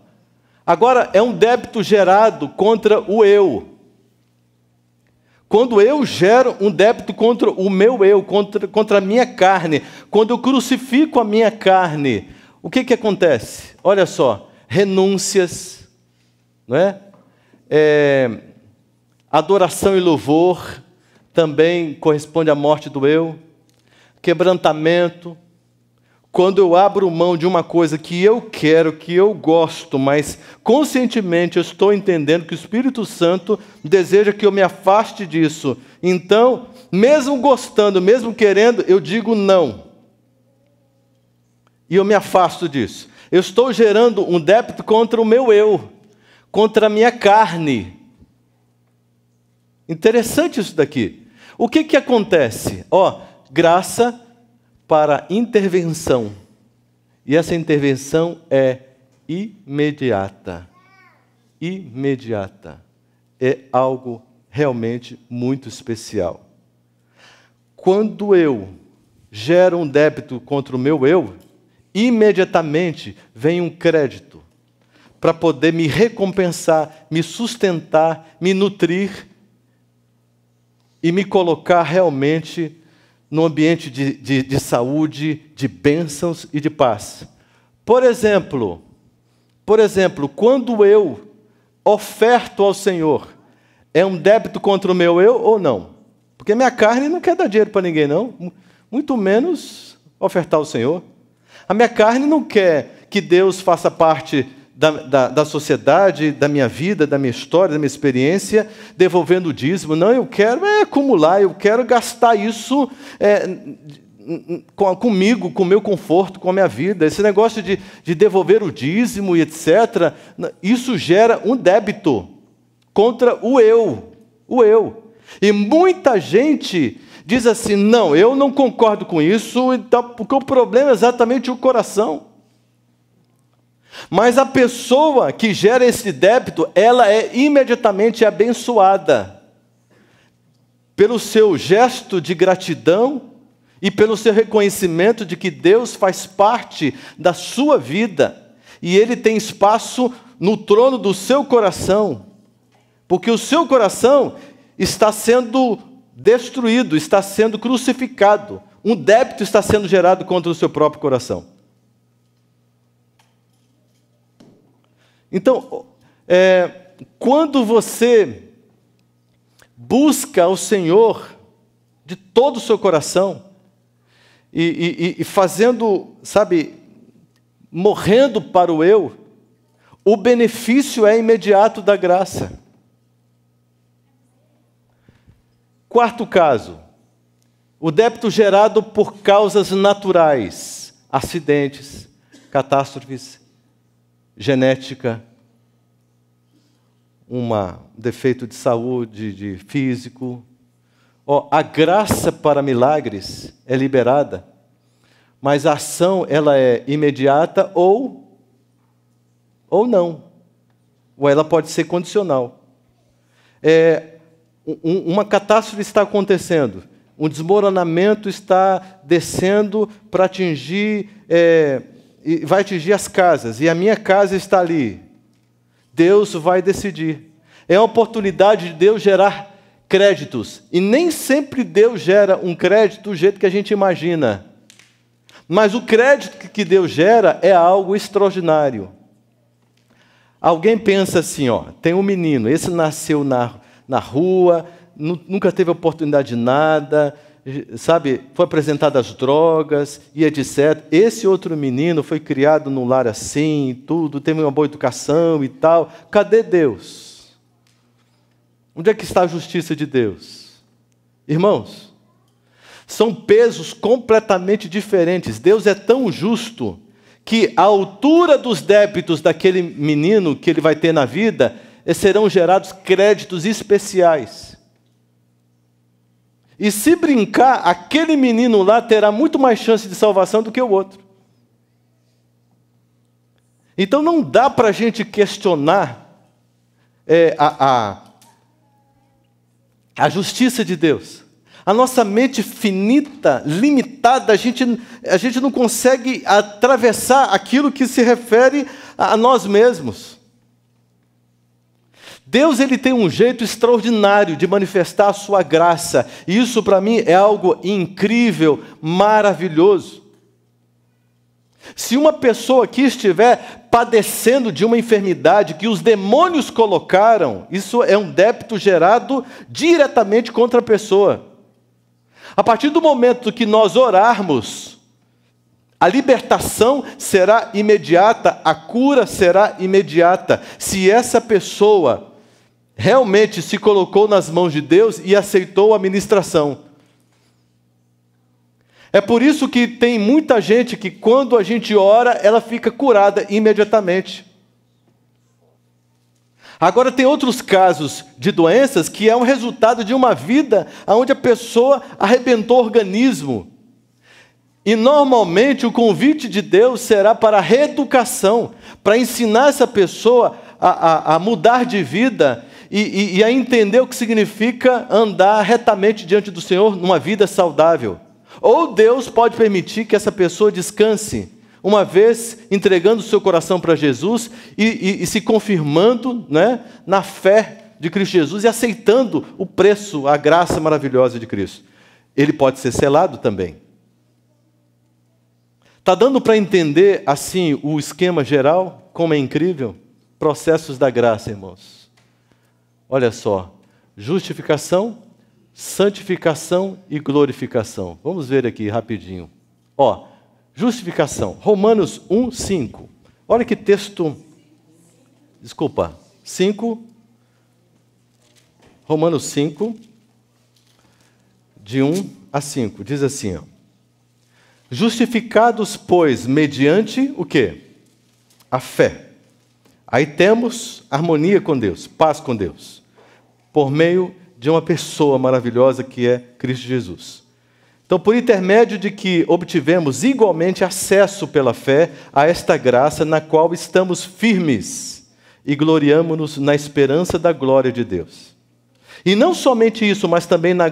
Agora, é um débito gerado contra o eu. Quando eu gero um débito contra o meu eu, contra, contra a minha carne, quando eu crucifico a minha carne, o que, que acontece? Olha só, renúncias, não é? é adoração e louvor também corresponde à morte do eu, quebrantamento, quando eu abro mão de uma coisa que eu quero, que eu gosto, mas conscientemente eu estou entendendo que o Espírito Santo deseja que eu me afaste disso. Então, mesmo gostando, mesmo querendo, eu digo não. E eu me afasto disso. Eu estou gerando um débito contra o meu eu, contra a minha carne. Interessante isso daqui. O que, que acontece? Ó, graça para intervenção. E essa intervenção é imediata. Imediata. É algo realmente muito especial. Quando eu gero um débito contra o meu eu, imediatamente vem um crédito para poder me recompensar, me sustentar, me nutrir e me colocar realmente num ambiente de, de, de saúde, de bênçãos e de paz. Por exemplo, por exemplo, quando eu oferto ao Senhor, é um débito contra o meu eu ou não? Porque minha carne não quer dar dinheiro para ninguém, não. Muito menos ofertar ao Senhor. A minha carne não quer que Deus faça parte da, da, da, sociedade, da minha vida, da minha história, da minha experiência, devolvendo o dízimo. Não, eu quero é acumular, eu quero gastar isso é, comigo, com o meu conforto, com a minha vida. Esse negócio de, de devolver o dízimo e etc., isso gera um débito contra o eu. O eu. E muita gente diz assim: não, eu não concordo com isso, então, porque o problema é exatamente o coração. Mas a pessoa que gera esse débito, ela é imediatamente abençoada pelo seu gesto de gratidão e pelo seu reconhecimento de que Deus faz parte da sua vida e ele tem espaço no trono do seu coração, porque o seu coração está sendo destruído, está sendo crucificado, um débito está sendo gerado contra o seu próprio coração. Então, é, quando você busca o Senhor de todo o seu coração, e, e, e fazendo, sabe, morrendo para o eu, o benefício é imediato da graça. Quarto caso, o débito gerado por causas naturais, acidentes, catástrofes, genética, um defeito de saúde, de físico. Oh, a graça para milagres é liberada, mas a ação ela é imediata ou ou não, ou ela pode ser condicional. É, um, uma catástrofe está acontecendo, um desmoronamento está descendo para atingir é, e vai atingir as casas, e a minha casa está ali. Deus vai decidir. É a oportunidade de Deus gerar créditos. E nem sempre Deus gera um crédito do jeito que a gente imagina. Mas o crédito que Deus gera é algo extraordinário. Alguém pensa assim, ó, tem um menino, esse nasceu na, na rua, nunca teve oportunidade de nada, sabe, foi apresentado às drogas e etc. Esse outro menino foi criado num lar assim, tudo, teve uma boa educação e tal. Cadê Deus? Onde é que está a justiça de Deus? Irmãos, são pesos completamente diferentes. Deus é tão justo que a altura dos débitos daquele menino que ele vai ter na vida eh, serão gerados créditos especiais. E se brincar, aquele menino lá terá muito mais chance de salvação do que o outro. Então não dá para a gente questionar é, a, a, a justiça de Deus. A nossa mente finita, limitada, a gente, a gente não consegue atravessar aquilo que se refere a nós mesmos. Deus ele tem um jeito extraordinário de manifestar a sua graça. E isso para mim é algo incrível, maravilhoso. Se uma pessoa aqui estiver padecendo de uma enfermidade que os demônios colocaram, isso é um débito gerado diretamente contra a pessoa. A partir do momento que nós orarmos, a libertação será imediata, a cura será imediata. Se essa pessoa realmente se colocou nas mãos de Deus e aceitou a ministração. É por isso que tem muita gente que, quando a gente ora, ela fica curada imediatamente. Agora, tem outros casos de doenças que é um resultado de uma vida onde a pessoa arrebentou o organismo. E normalmente o convite de Deus será para a reeducação, para ensinar essa pessoa a, a, a mudar de vida e, e, e a entender o que significa andar retamente diante do Senhor numa vida saudável. Ou Deus pode permitir que essa pessoa descanse, uma vez entregando o seu coração para Jesus e, e, e, se confirmando né, na fé de Cristo Jesus e aceitando o preço, a graça maravilhosa de Cristo. Ele pode ser selado também. Está dando para entender, assim, o esquema geral, como é incrível? Processos da graça, irmãos. Olha só, justificação, santificação e glorificação. Vamos ver aqui rapidinho. Ó, justificação, Romanos 1, 5. Olha que texto, desculpa, 5, Romanos 5, de 1 a 5, diz assim, ó. Justificados, pois, mediante o quê? A fé Aí temos harmonia com Deus, paz com Deus, por meio de uma pessoa maravilhosa que é Cristo Jesus. Então, por intermédio de que obtivemos igualmente acesso pela fé a esta graça na qual estamos firmes e gloriamo-nos na esperança da glória de Deus. E não somente isso, mas também na,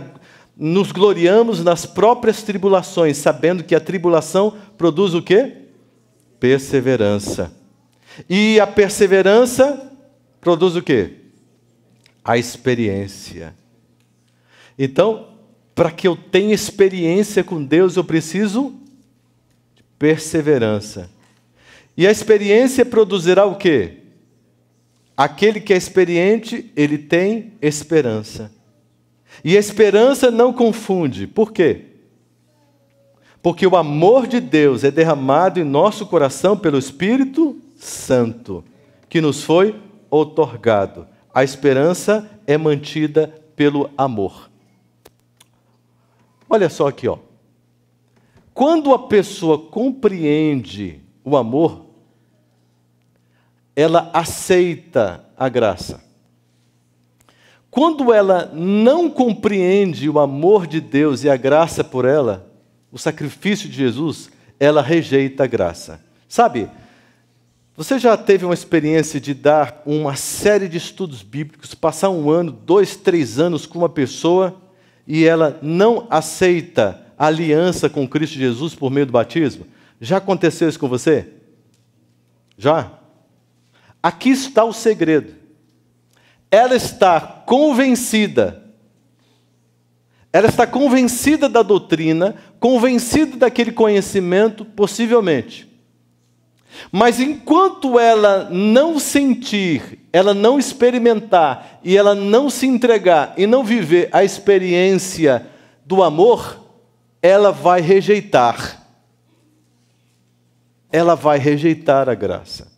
nos gloriamos nas próprias tribulações, sabendo que a tribulação produz o quê? Perseverança. E a perseverança produz o quê? A experiência. Então, para que eu tenha experiência com Deus, eu preciso de perseverança. E a experiência produzirá o quê? Aquele que é experiente, ele tem esperança. E a esperança não confunde. Por quê? Porque o amor de Deus é derramado em nosso coração pelo Espírito Santo, que nos foi otorgado. A esperança é mantida pelo amor. Olha só aqui, ó. Quando a pessoa compreende o amor, ela aceita a graça. Quando ela não compreende o amor de Deus e a graça por ela, o sacrifício de Jesus, ela rejeita a graça. Sabe? Você já teve uma experiência de dar uma série de estudos bíblicos, passar um ano, dois, três anos com uma pessoa e ela não aceita aliança com Cristo Jesus por meio do batismo? Já aconteceu isso com você? Já? Aqui está o segredo. Ela está convencida. Ela está convencida da doutrina, convencida daquele conhecimento, possivelmente. Mas enquanto ela não sentir, ela não experimentar e ela não se entregar e não viver a experiência do amor, ela vai rejeitar. Ela vai rejeitar a graça.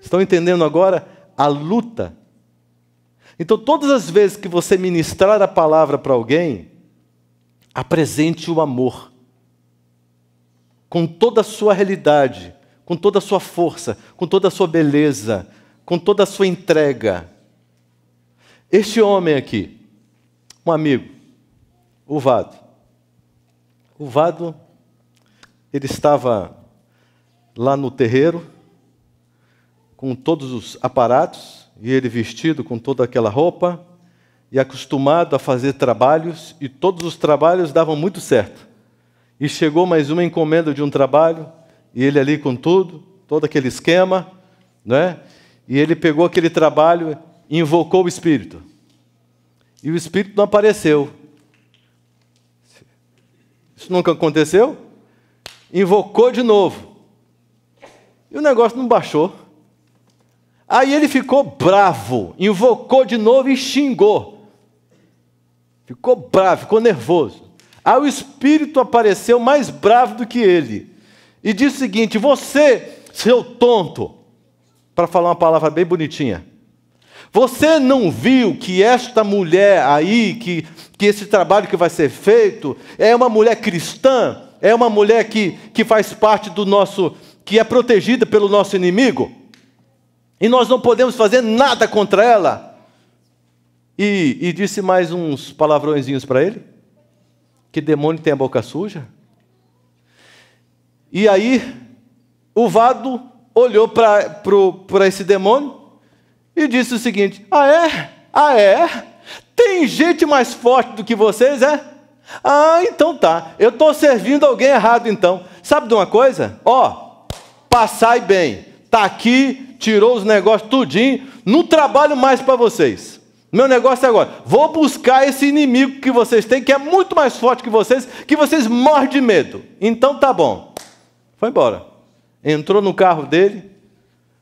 Estão entendendo agora a luta? Então, todas as vezes que você ministrar a palavra para alguém, apresente o amor com toda a sua realidade, com toda a sua força, com toda a sua beleza, com toda a sua entrega. Este homem aqui, um amigo, o Vado. O Vado, ele estava lá no terreiro, com todos os aparatos, e ele vestido com toda aquela roupa, e acostumado a fazer trabalhos, e todos os trabalhos davam muito certo e chegou mais uma encomenda de um trabalho, e ele ali com tudo, todo aquele esquema, né? E ele pegou aquele trabalho e invocou o espírito. E o espírito não apareceu. Isso nunca aconteceu? Invocou de novo. E o negócio não baixou. Aí ele ficou bravo, invocou de novo e xingou. Ficou bravo, ficou nervoso. Aí ah, o espírito apareceu mais bravo do que ele e disse o seguinte: Você, seu tonto, para falar uma palavra bem bonitinha, você não viu que esta mulher aí, que, que esse trabalho que vai ser feito, é uma mulher cristã, é uma mulher que, que faz parte do nosso, que é protegida pelo nosso inimigo? E nós não podemos fazer nada contra ela. E, e disse mais uns palavrõezinhos para ele. Que demônio tem a boca suja? E aí, o vado olhou para esse demônio e disse o seguinte: Ah, é? Ah, é? Tem gente mais forte do que vocês, é? Ah, então tá. Eu estou servindo alguém errado, então. Sabe de uma coisa? Ó, oh, passai bem. Tá aqui, tirou os negócios tudinho. Não trabalho mais para vocês. Meu negócio é agora, vou buscar esse inimigo que vocês têm, que é muito mais forte que vocês, que vocês morrem de medo. Então tá bom. Foi embora. Entrou no carro dele,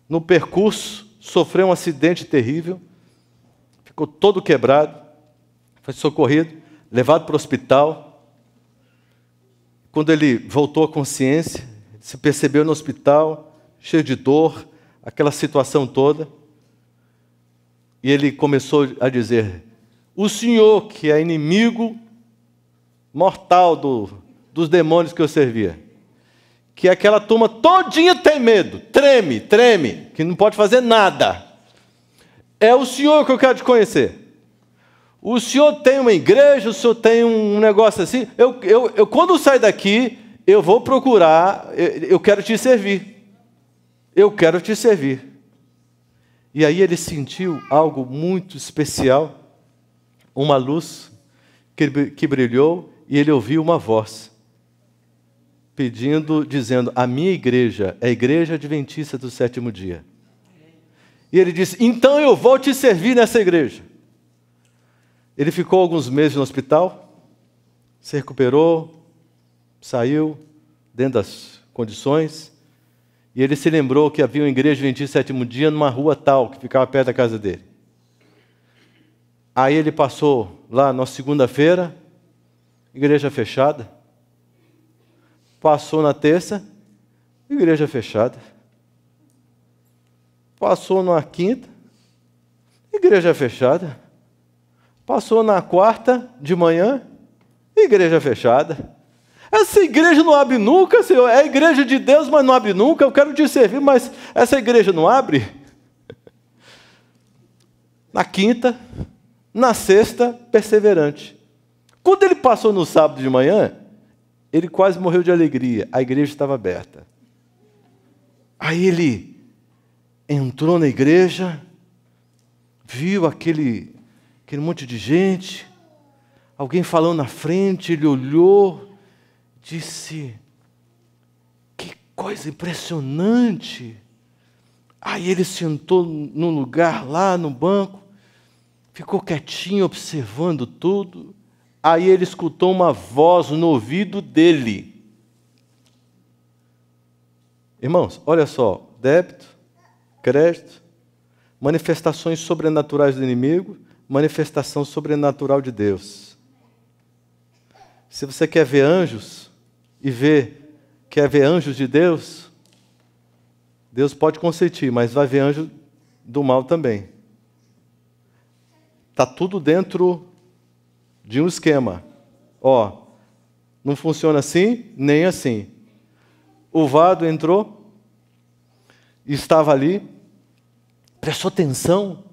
no percurso, sofreu um acidente terrível, ficou todo quebrado, foi socorrido, levado para o hospital. Quando ele voltou à consciência, se percebeu no hospital, cheio de dor, aquela situação toda. E ele começou a dizer: O Senhor, que é inimigo mortal do, dos demônios que eu servia, que aquela turma todinha tem medo, treme, treme, que não pode fazer nada. É o Senhor que eu quero te conhecer. O Senhor tem uma igreja, o Senhor tem um negócio assim. Eu, eu, eu quando eu sair daqui, eu vou procurar, eu, eu quero te servir. Eu quero te servir. E aí ele sentiu algo muito especial, uma luz que, que brilhou e ele ouviu uma voz pedindo, dizendo: A minha igreja é a igreja adventista do sétimo dia. E ele disse: Então eu vou te servir nessa igreja. Ele ficou alguns meses no hospital, se recuperou, saiu dentro das condições, e ele se lembrou que havia uma igreja Adventista Sétimo Dia numa rua tal, que ficava perto da casa dele. Aí ele passou lá na segunda-feira, igreja fechada. Passou na terça, igreja fechada. Passou na quinta, igreja fechada. Passou na quarta de manhã, igreja fechada. Essa igreja não abre nunca, Senhor. É a igreja de Deus, mas não abre nunca. Eu quero te servir, mas essa igreja não abre. Na quinta, na sexta, perseverante. Quando ele passou no sábado de manhã, ele quase morreu de alegria. A igreja estava aberta. Aí ele entrou na igreja, viu aquele, aquele monte de gente, alguém falando na frente, ele olhou, disse: Que coisa impressionante! Aí ele sentou num lugar lá no banco, ficou quietinho observando tudo. Aí ele escutou uma voz no ouvido dele. Irmãos, olha só: débito, crédito, manifestações sobrenaturais do inimigo, manifestação sobrenatural de Deus. Se você quer ver anjos, e vê, quer é ver anjos de Deus, Deus pode consentir, mas vai ver anjo do mal também. Está tudo dentro de um esquema. Ó, não funciona assim, nem assim. O vado entrou, estava ali, prestou atenção.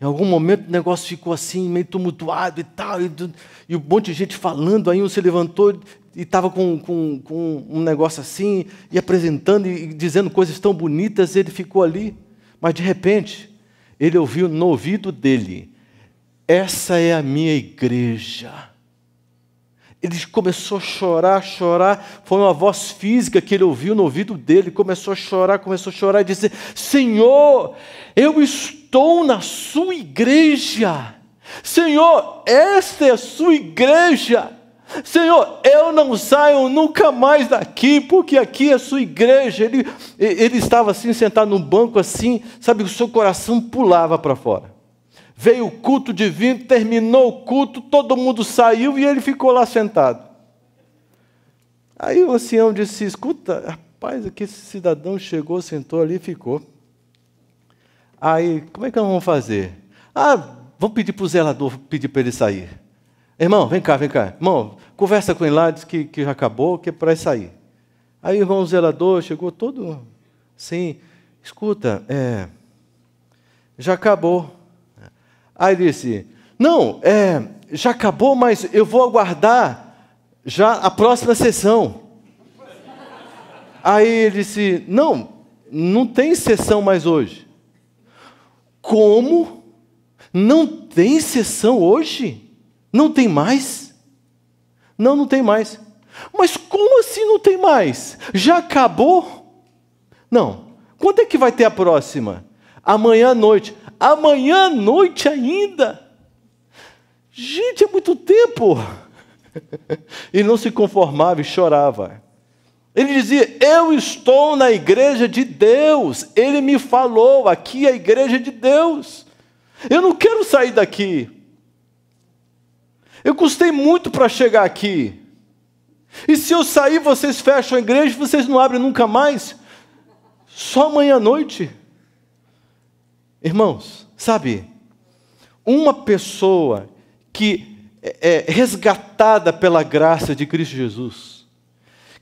Em algum momento o negócio ficou assim, meio tumultuado e tal, e, e um monte de gente falando. Aí um se levantou, e estava com, com, com, um negócio assim, e apresentando e dizendo coisas tão bonitas, ele ficou ali. Mas de repente, ele ouviu no ouvido dele: Essa é a minha igreja. Ele começou a chorar, chorar. Foi uma voz física que ele ouviu no ouvido dele. Começou a chorar, começou a chorar e disse: Senhor, eu estou na sua igreja. Senhor, esta é a sua igreja. Senhor, eu não saio nunca mais daqui, porque aqui é sua igreja. Ele, ele estava assim, sentado num banco assim, sabe, o seu coração pulava para fora. Veio o culto divino, terminou o culto, todo mundo saiu e ele ficou lá sentado. Aí o ancião disse: Escuta, rapaz, aquele cidadão chegou, sentou ali e ficou. Aí, como é que nós vamos fazer? Ah, vamos pedir para o zelador pedir para ele sair. Irmão, vem cá, vem cá. Irmão, conversa com ele lá, diz que, que já acabou, que é para sair. Aí o irmão zelador chegou todo assim, escuta, é, já acabou. Aí disse, não, é, já acabou, mas eu vou aguardar já a próxima sessão. Aí ele disse, não, não tem sessão mais hoje. Como? Não tem sessão hoje? Não tem mais? Não, não tem mais. Mas como assim não tem mais? Já acabou? Não. Quando é que vai ter a próxima? Amanhã à noite. Amanhã à noite ainda? Gente, é muito tempo. E não se conformava e chorava. Ele dizia: Eu estou na igreja de Deus. Ele me falou: aqui é a igreja de Deus. Eu não quero sair daqui. Eu custei muito para chegar aqui. E se eu sair, vocês fecham a igreja, vocês não abrem nunca mais? Só amanhã à noite? Irmãos, sabe, uma pessoa que é, é resgatada pela graça de Cristo Jesus,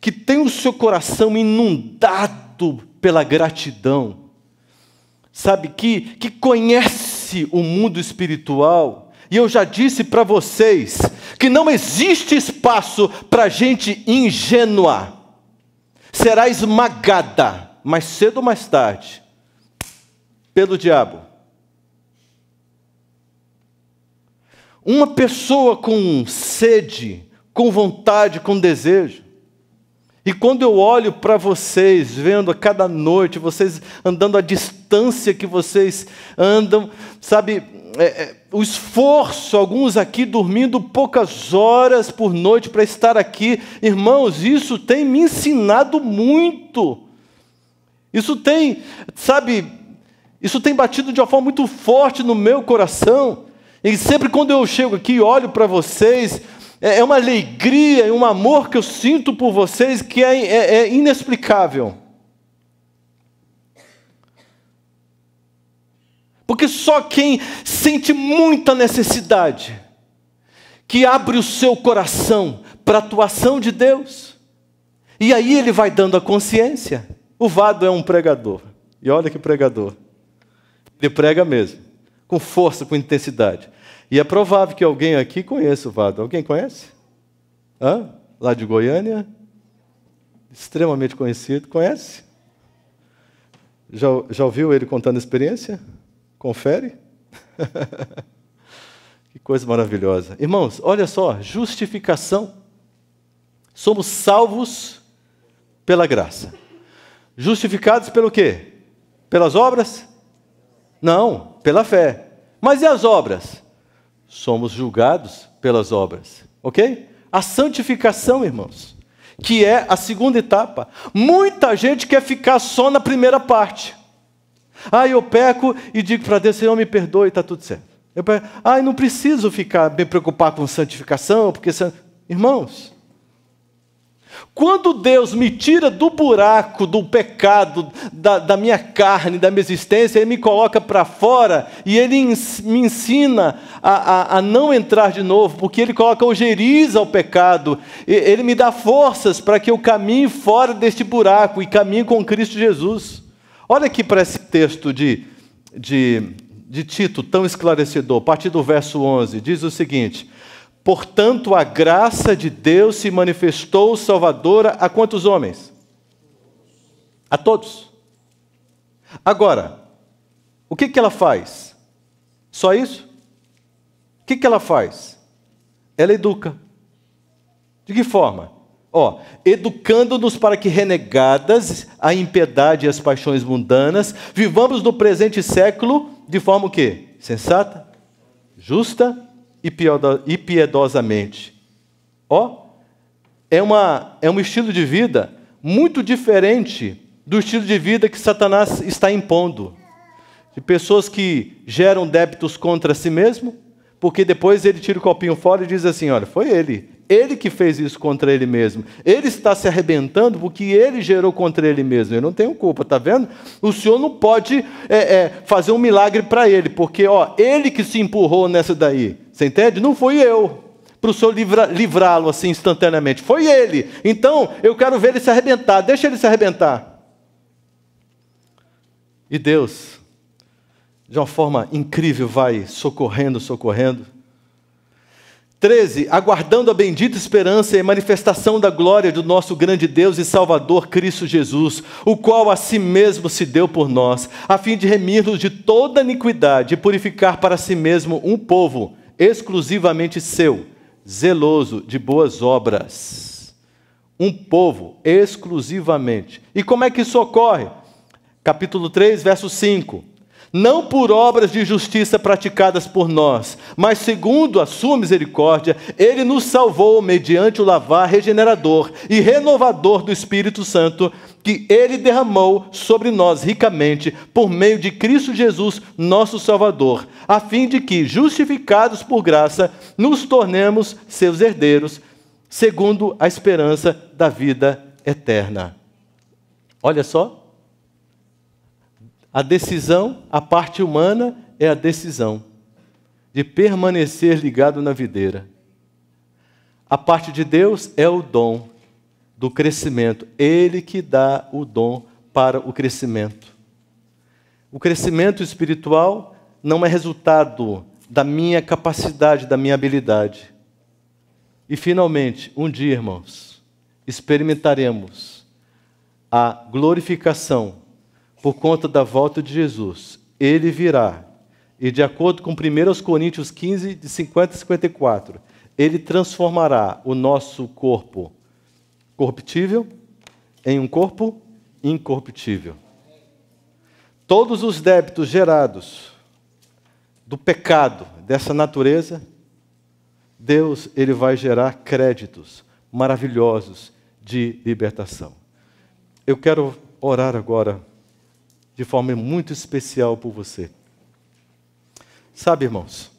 que tem o seu coração inundado pela gratidão, sabe, que, que conhece o mundo espiritual, e eu já disse para vocês que não existe espaço para gente ingênua. Será esmagada, mais cedo ou mais tarde, pelo diabo. Uma pessoa com sede, com vontade, com desejo, e quando eu olho para vocês, vendo a cada noite, vocês andando a distância que vocês andam, sabe, é, é, o esforço, alguns aqui dormindo poucas horas por noite para estar aqui, irmãos, isso tem me ensinado muito. Isso tem, sabe, isso tem batido de uma forma muito forte no meu coração. E sempre quando eu chego aqui e olho para vocês, é, é uma alegria e um amor que eu sinto por vocês que é, é, é inexplicável. Porque só quem sente muita necessidade, que abre o seu coração para a atuação de Deus, e aí ele vai dando a consciência. O Vado é um pregador, e olha que pregador, ele prega mesmo, com força, com intensidade. E é provável que alguém aqui conheça o Vado. Alguém conhece? Hã? Lá de Goiânia? Extremamente conhecido. Conhece? Já, já ouviu ele contando a experiência? Confere? que coisa maravilhosa. Irmãos, olha só: justificação. Somos salvos pela graça. Justificados pelo quê? Pelas obras? Não, pela fé. Mas e as obras? somos julgados pelas obras. Ok? A santificação, irmãos, que é a segunda etapa. Muita gente quer ficar só na primeira parte. Ah, eu peco e digo para Deus, Senhor, me perdoe, está tudo certo. Eu peco, ah, não preciso ficar me preocupar com santificação, porque. Irmãos, quando Deus me tira do buraco do pecado, da, da minha carne, da minha existência, Ele me coloca para fora e Ele me ensina a, a, a, não entrar de novo, porque Ele coloca algeriza ao pecado, Ele me dá forças para que eu caminhe fora deste buraco e caminhe com Cristo Jesus. Olha aqui para esse texto de, de, de Tito, tão esclarecedor, a partir do verso 11, diz o seguinte Portanto, a graça de Deus se manifestou salvadora a quantos homens? A todos. Agora, o que, que ela faz? Só isso? O que, que ela faz? Ela educa. De que forma? Ó, educando-nos para que, renegadas a impiedade e as paixões mundanas, vivamos no presente século de forma o quê? Sensata, justa e piedosamente. Ó, oh, é, uma, é um estilo de vida muito diferente do estilo de vida que Satanás está impondo. De pessoas que geram débitos contra si mesmo, porque depois ele tira o copinho fora e diz assim: olha, foi ele. Ele que fez isso contra ele mesmo. Ele está se arrebentando porque ele gerou contra ele mesmo. Eu não tenho culpa, tá vendo? O senhor não pode é, é, fazer um milagre para ele, porque ó, ele que se empurrou nessa daí. Você entende? Não fui eu para o Senhor livrá-lo assim instantaneamente. Foi ele. Então, eu quero ver ele se arrebentar. Deixa ele se arrebentar. E Deus, de uma forma incrível, vai socorrendo, socorrendo. 13. Aguardando a bendita esperança e manifestação da glória do nosso grande Deus e Salvador Cristo Jesus, o qual a si mesmo se deu por nós, a fim de remir-nos de toda iniquidade e purificar para si mesmo um povo exclusivamente seu, zeloso de boas obras. Um povo exclusivamente. E como é que isso ocorre? Capítulo 3, verso 5. Não por obras de justiça praticadas por nós, mas segundo a sua misericórdia, ele nos salvou mediante o lavar regenerador e renovador do Espírito Santo que ele derramou sobre nós ricamente por meio de Cristo Jesus, nosso Salvador, a fim de que, justificados por graça, nos tornemos seus herdeiros, segundo a esperança da vida eterna. Olha só. A decisão, a parte humana é a decisão de permanecer ligado na videira. A parte de Deus é o dom do crescimento. Ele que dá o dom para o crescimento. O crescimento espiritual não é resultado da minha capacidade, da minha habilidade. E finalmente, um dia, irmãos, experimentaremos a glorificação por conta da volta de Jesus. Ele virá. E de acordo com 1 Coríntios 15, de 50 a 54, ele transformará o nosso corpo corruptível em um corpo incorruptível. Todos os débitos gerados do pecado dessa natureza, Deus ele vai gerar créditos maravilhosos de libertação. Eu quero orar agora de forma muito especial por você. Sabe, irmãos,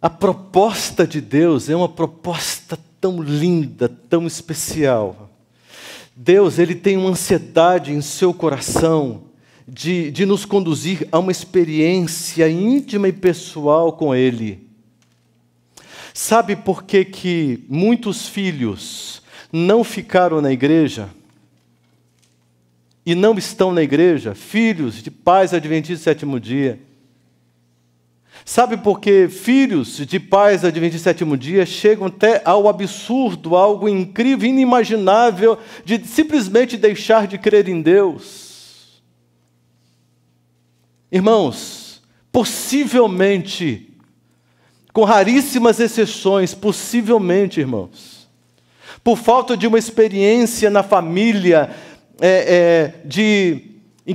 a proposta de Deus é uma proposta tão linda, tão especial. Deus, ele tem uma ansiedade em seu coração de, de nos conduzir a uma experiência íntima e pessoal com ele. Sabe por que, que muitos filhos não ficaram na igreja? E não estão na igreja? Filhos de pais adventistas do sétimo dia Sabe por que filhos de pais adventistas sétimo dia chegam até ao absurdo, algo incrível, inimaginável, de simplesmente deixar de crer em Deus? Irmãos, possivelmente, com raríssimas exceções, possivelmente, irmãos, por falta de uma experiência na família é, é, de,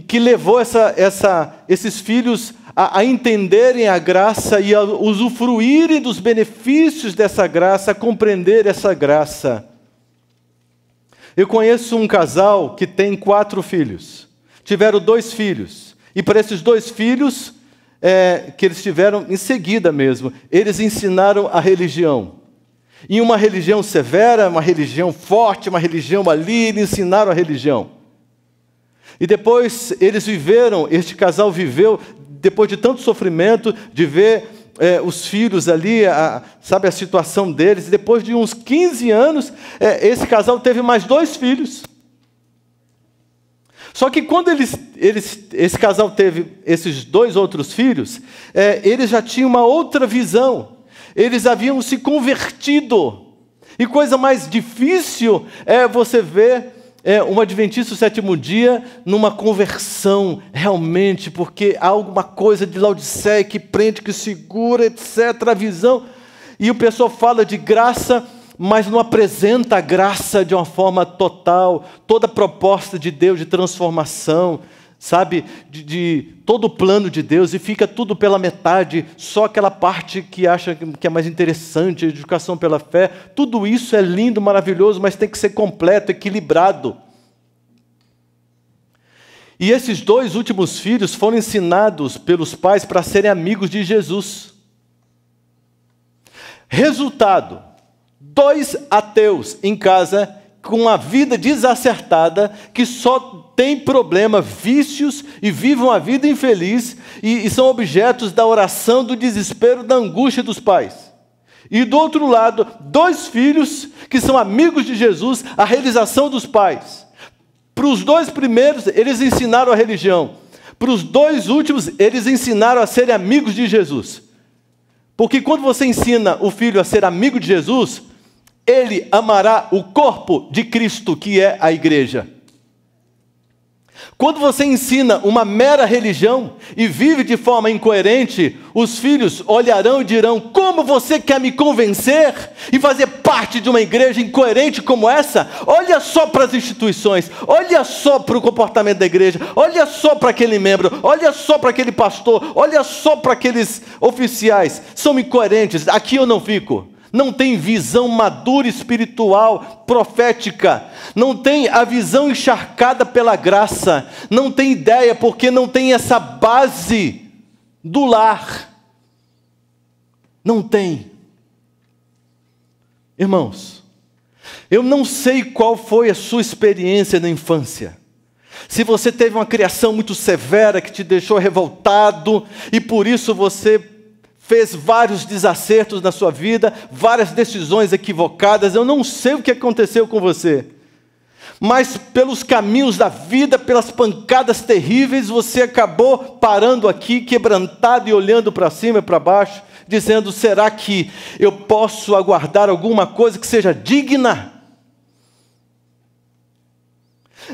que levou essa, essa, esses filhos a a, a entenderem a graça e a usufruírem dos benefícios dessa graça, a compreender essa graça. Eu conheço um casal que tem quatro filhos. Tiveram dois filhos. E para esses dois filhos, é, que eles tiveram em seguida mesmo, eles ensinaram a religião. Em uma religião severa, uma religião forte, uma religião ali, eles ensinaram a religião. E depois eles viveram, este casal viveu depois de tanto sofrimento, de ver é, os filhos ali, a, sabe, a situação deles. Depois de uns 15 anos, é, esse casal teve mais dois filhos. Só que quando eles, eles, esse casal teve esses dois outros filhos, é, eles já tinham uma outra visão. Eles haviam se convertido. E coisa mais difícil é você ver é, um adventista do sétimo dia numa conversão, realmente, porque há alguma coisa de Laodiceia que prende, que segura, etc., a visão. E o pessoal fala de graça, mas não apresenta a graça de uma forma total, toda a proposta de Deus de transformação, sabe, de, de, todo o plano de Deus e fica tudo pela metade, só aquela parte que acha que é mais interessante, educação pela fé. Tudo isso é lindo, maravilhoso, mas tem que ser completo, equilibrado. E esses dois últimos filhos foram ensinados pelos pais para serem amigos de Jesus. Resultado: dois ateus em casa com uma vida desacertada, que só tem problema, vícios e vivam a vida infeliz e, e são objetos da oração, do desespero, da angústia dos pais. E do outro lado, dois filhos que são amigos de Jesus, a realização dos pais. Para os dois primeiros, eles ensinaram a religião. Para os dois últimos, eles ensinaram a serem amigos de Jesus. Porque quando você ensina o filho a ser amigo de Jesus, ele amará o corpo de Cristo, que é a igreja. Quando você ensina uma mera religião e vive de forma incoerente, os filhos olharão e dirão: Como você quer me convencer e fazer parte de uma igreja incoerente como essa? Olha só para as instituições, olha só para o comportamento da igreja, olha só para aquele membro, olha só para aquele pastor, olha só para aqueles oficiais. São incoerentes, aqui eu não fico não tem visão madura espiritual, profética, não tem a visão encharcada pela graça, não tem ideia porque não tem essa base do lar. Não tem. Irmãos, eu não sei qual foi a sua experiência na infância. Se você teve uma criação muito severa que te deixou revoltado e por isso você fez vários desacertos na sua vida, várias decisões equivocadas. Eu não sei o que aconteceu com você, mas pelos caminhos da vida, pelas pancadas terríveis, você acabou parando aqui, quebrantado e olhando para cima e para baixo, dizendo: será que eu posso aguardar alguma coisa que seja digna?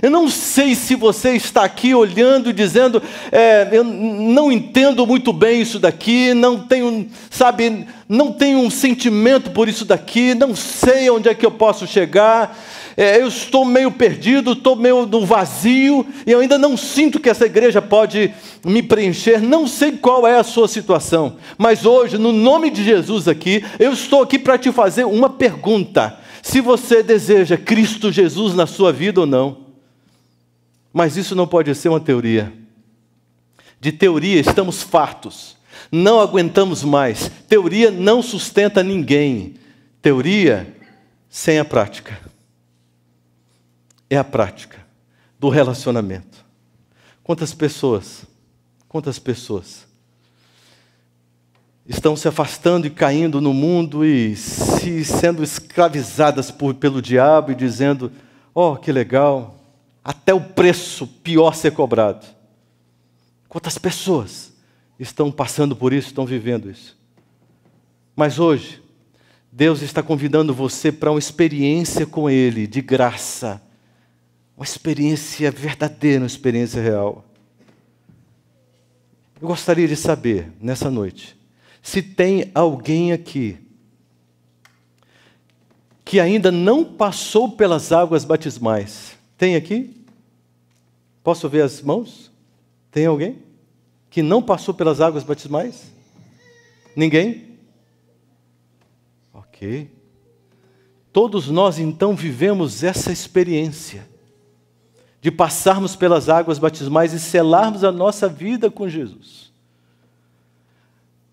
Eu não sei se você está aqui olhando e dizendo, é, eu não entendo muito bem isso daqui, não tenho, sabe, não tenho um sentimento por isso daqui, não sei onde é que eu posso chegar, é, eu estou meio perdido, estou meio no vazio, e eu ainda não sinto que essa igreja pode me preencher, não sei qual é a sua situação, mas hoje, no nome de Jesus aqui, eu estou aqui para te fazer uma pergunta. Se você deseja Cristo Jesus na sua vida ou não, mas isso não pode ser uma teoria. De teoria estamos fartos, não aguentamos mais. Teoria não sustenta ninguém. Teoria sem a prática. É a prática do relacionamento. Quantas pessoas, quantas pessoas estão se afastando e caindo no mundo e se sendo escravizadas por, pelo diabo e dizendo: Oh, que legal, até o preço pior ser cobrado. Quantas pessoas estão passando por isso, estão vivendo isso? Mas hoje, Deus está convidando você para uma experiência com Ele, de graça. Uma experiência verdadeira, uma experiência real. Eu gostaria de saber, nessa noite, se tem alguém aqui que ainda não passou pelas águas batismais tem aqui? Posso ver as mãos? Tem alguém que não passou pelas águas batismais? Ninguém? Ok. Todos nós então vivemos essa experiência de passarmos pelas águas batismais e selarmos a nossa vida com Jesus.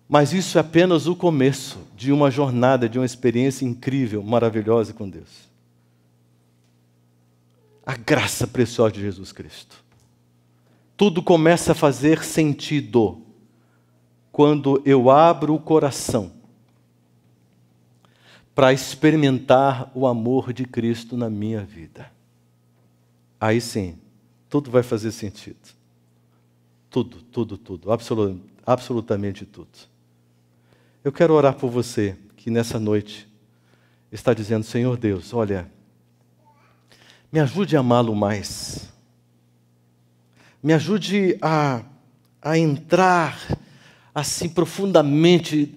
Mas isso é apenas o começo de uma jornada, de uma experiência incrível, maravilhosa com Deus a graça preciosa de Jesus Cristo. Tudo começa a fazer sentido quando eu abro o coração para experimentar o amor de Cristo na minha vida. Aí sim, tudo vai fazer sentido. Tudo, tudo, tudo, absolut, absolutamente tudo. Eu quero orar por você que nessa noite está dizendo: Senhor Deus, olha me ajude a amá-lo mais. Me ajude a, a entrar assim profundamente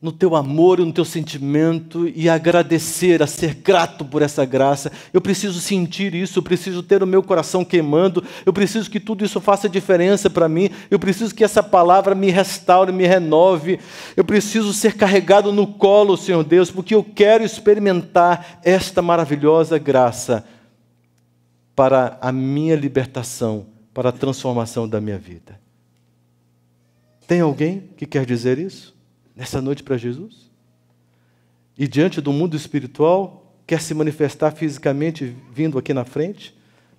no teu amor e no teu sentimento e agradecer, a ser grato por essa graça. Eu preciso sentir isso, eu preciso ter o meu coração queimando, eu preciso que tudo isso faça diferença para mim, eu preciso que essa palavra me restaure, me renove, eu preciso ser carregado no colo, Senhor Deus, porque eu quero experimentar esta maravilhosa graça para a minha libertação, para a transformação da minha vida. Tem alguém que quer dizer isso? Nessa noite para Jesus? E diante do mundo espiritual, quer se manifestar fisicamente vindo aqui na frente?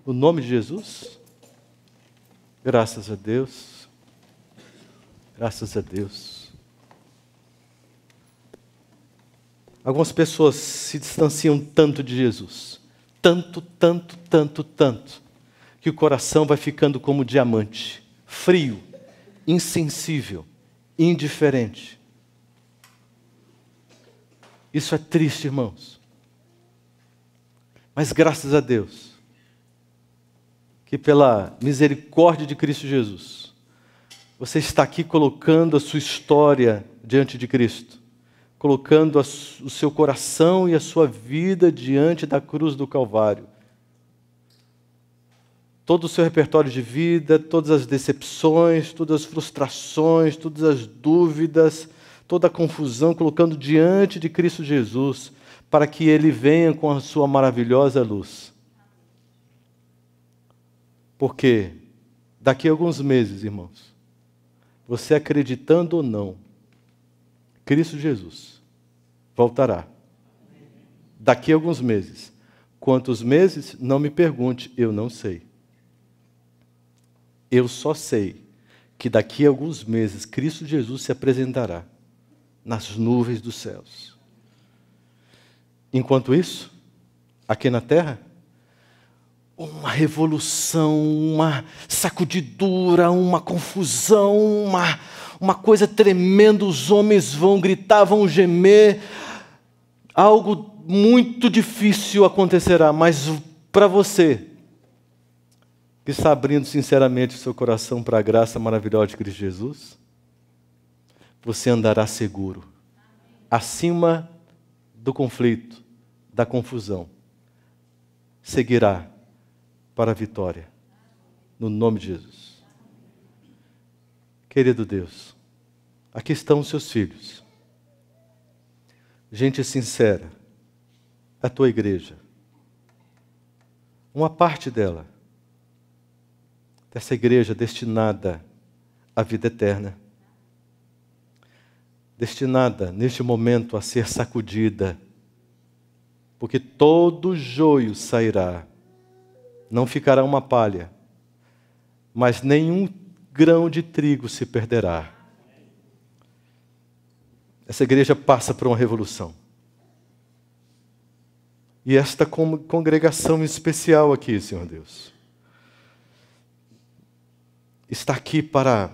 No nome de Jesus? Graças a Deus. Graças a Deus. Algumas pessoas se distanciam tanto de Jesus tanto, tanto, tanto, tanto, que o coração vai ficando como diamante, frio, insensível, indiferente. Isso é triste, irmãos. Mas graças a Deus, que pela misericórdia de Cristo Jesus, você está aqui colocando a sua história diante de Cristo colocando o seu coração e a sua vida diante da cruz do Calvário. Todo o seu repertório de vida, todas as decepções, todas as frustrações, todas as dúvidas, toda a confusão, colocando diante de Cristo Jesus, para que ele venha com a sua maravilhosa luz. Porque daqui a alguns meses, irmãos, você acreditando ou não, Cristo Jesus voltará. Daqui a alguns meses. Quantos meses? Não me pergunte, eu não sei. Eu só sei que daqui a alguns meses Cristo Jesus se apresentará nas nuvens dos céus. Enquanto isso, aqui na terra, uma revolução, uma sacudidura, uma confusão, uma, uma coisa tremenda. Os homens vão gritar, vão gemer, Algo muito difícil acontecerá, mas para você que está abrindo sinceramente o seu coração para a graça maravilhosa de Cristo Jesus, você andará seguro, acima do conflito, da confusão. Seguirá para a vitória, no nome de Jesus. Querido Deus, aqui estão os seus filhos gente sincera, a tua igreja. Uma parte dela, dessa igreja destinada à vida eterna, destinada neste momento a ser sacudida, porque todo joio sairá, não ficará uma palha, mas nenhum grão de trigo se perderá essa igreja passa por uma revolução. E esta congregação especial aqui, Senhor Deus, está aqui para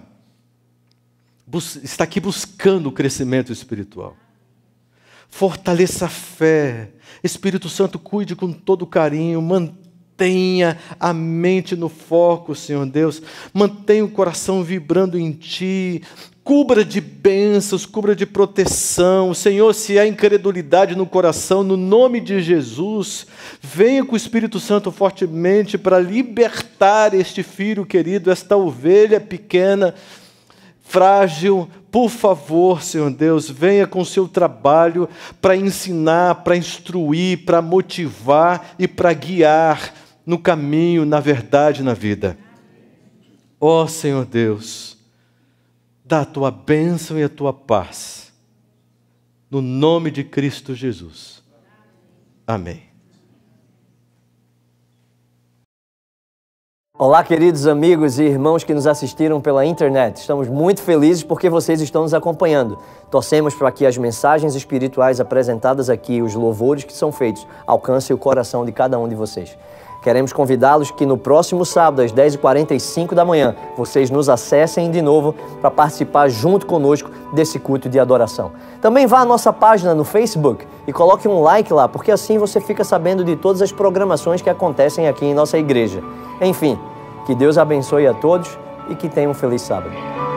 está aqui buscando o crescimento espiritual. Fortaleça a fé. Espírito Santo, cuide com todo carinho, mantenha a mente no foco, Senhor Deus. Mantenha o coração vibrando em ti cubra de bênçãos, cubra de proteção. Senhor, se há incredulidade no coração, no nome de Jesus, venha com o Espírito Santo fortemente para libertar este filho querido, esta ovelha pequena, frágil. Por favor, Senhor Deus, venha com o seu trabalho para ensinar, para instruir, para motivar e para guiar no caminho, na verdade, na vida. Ó oh, Senhor Deus dá a tua bênção e a tua paz. No nome de Cristo Jesus. Amém. Olá, queridos amigos e irmãos que nos assistiram pela internet. Estamos muito felizes porque vocês estão nos acompanhando. Torcemos para que as mensagens espirituais apresentadas aqui, os louvores que são feitos, alcancem o coração de cada um de vocês. Queremos convidá-los que no próximo sábado, às 10h45 da manhã, vocês nos acessem de novo para participar junto conosco desse culto de adoração. Também vá à nossa página no Facebook e coloque um like lá, porque assim você fica sabendo de todas as programações que acontecem aqui em nossa igreja. Enfim, que Deus abençoe a todos e que tenham um feliz sábado.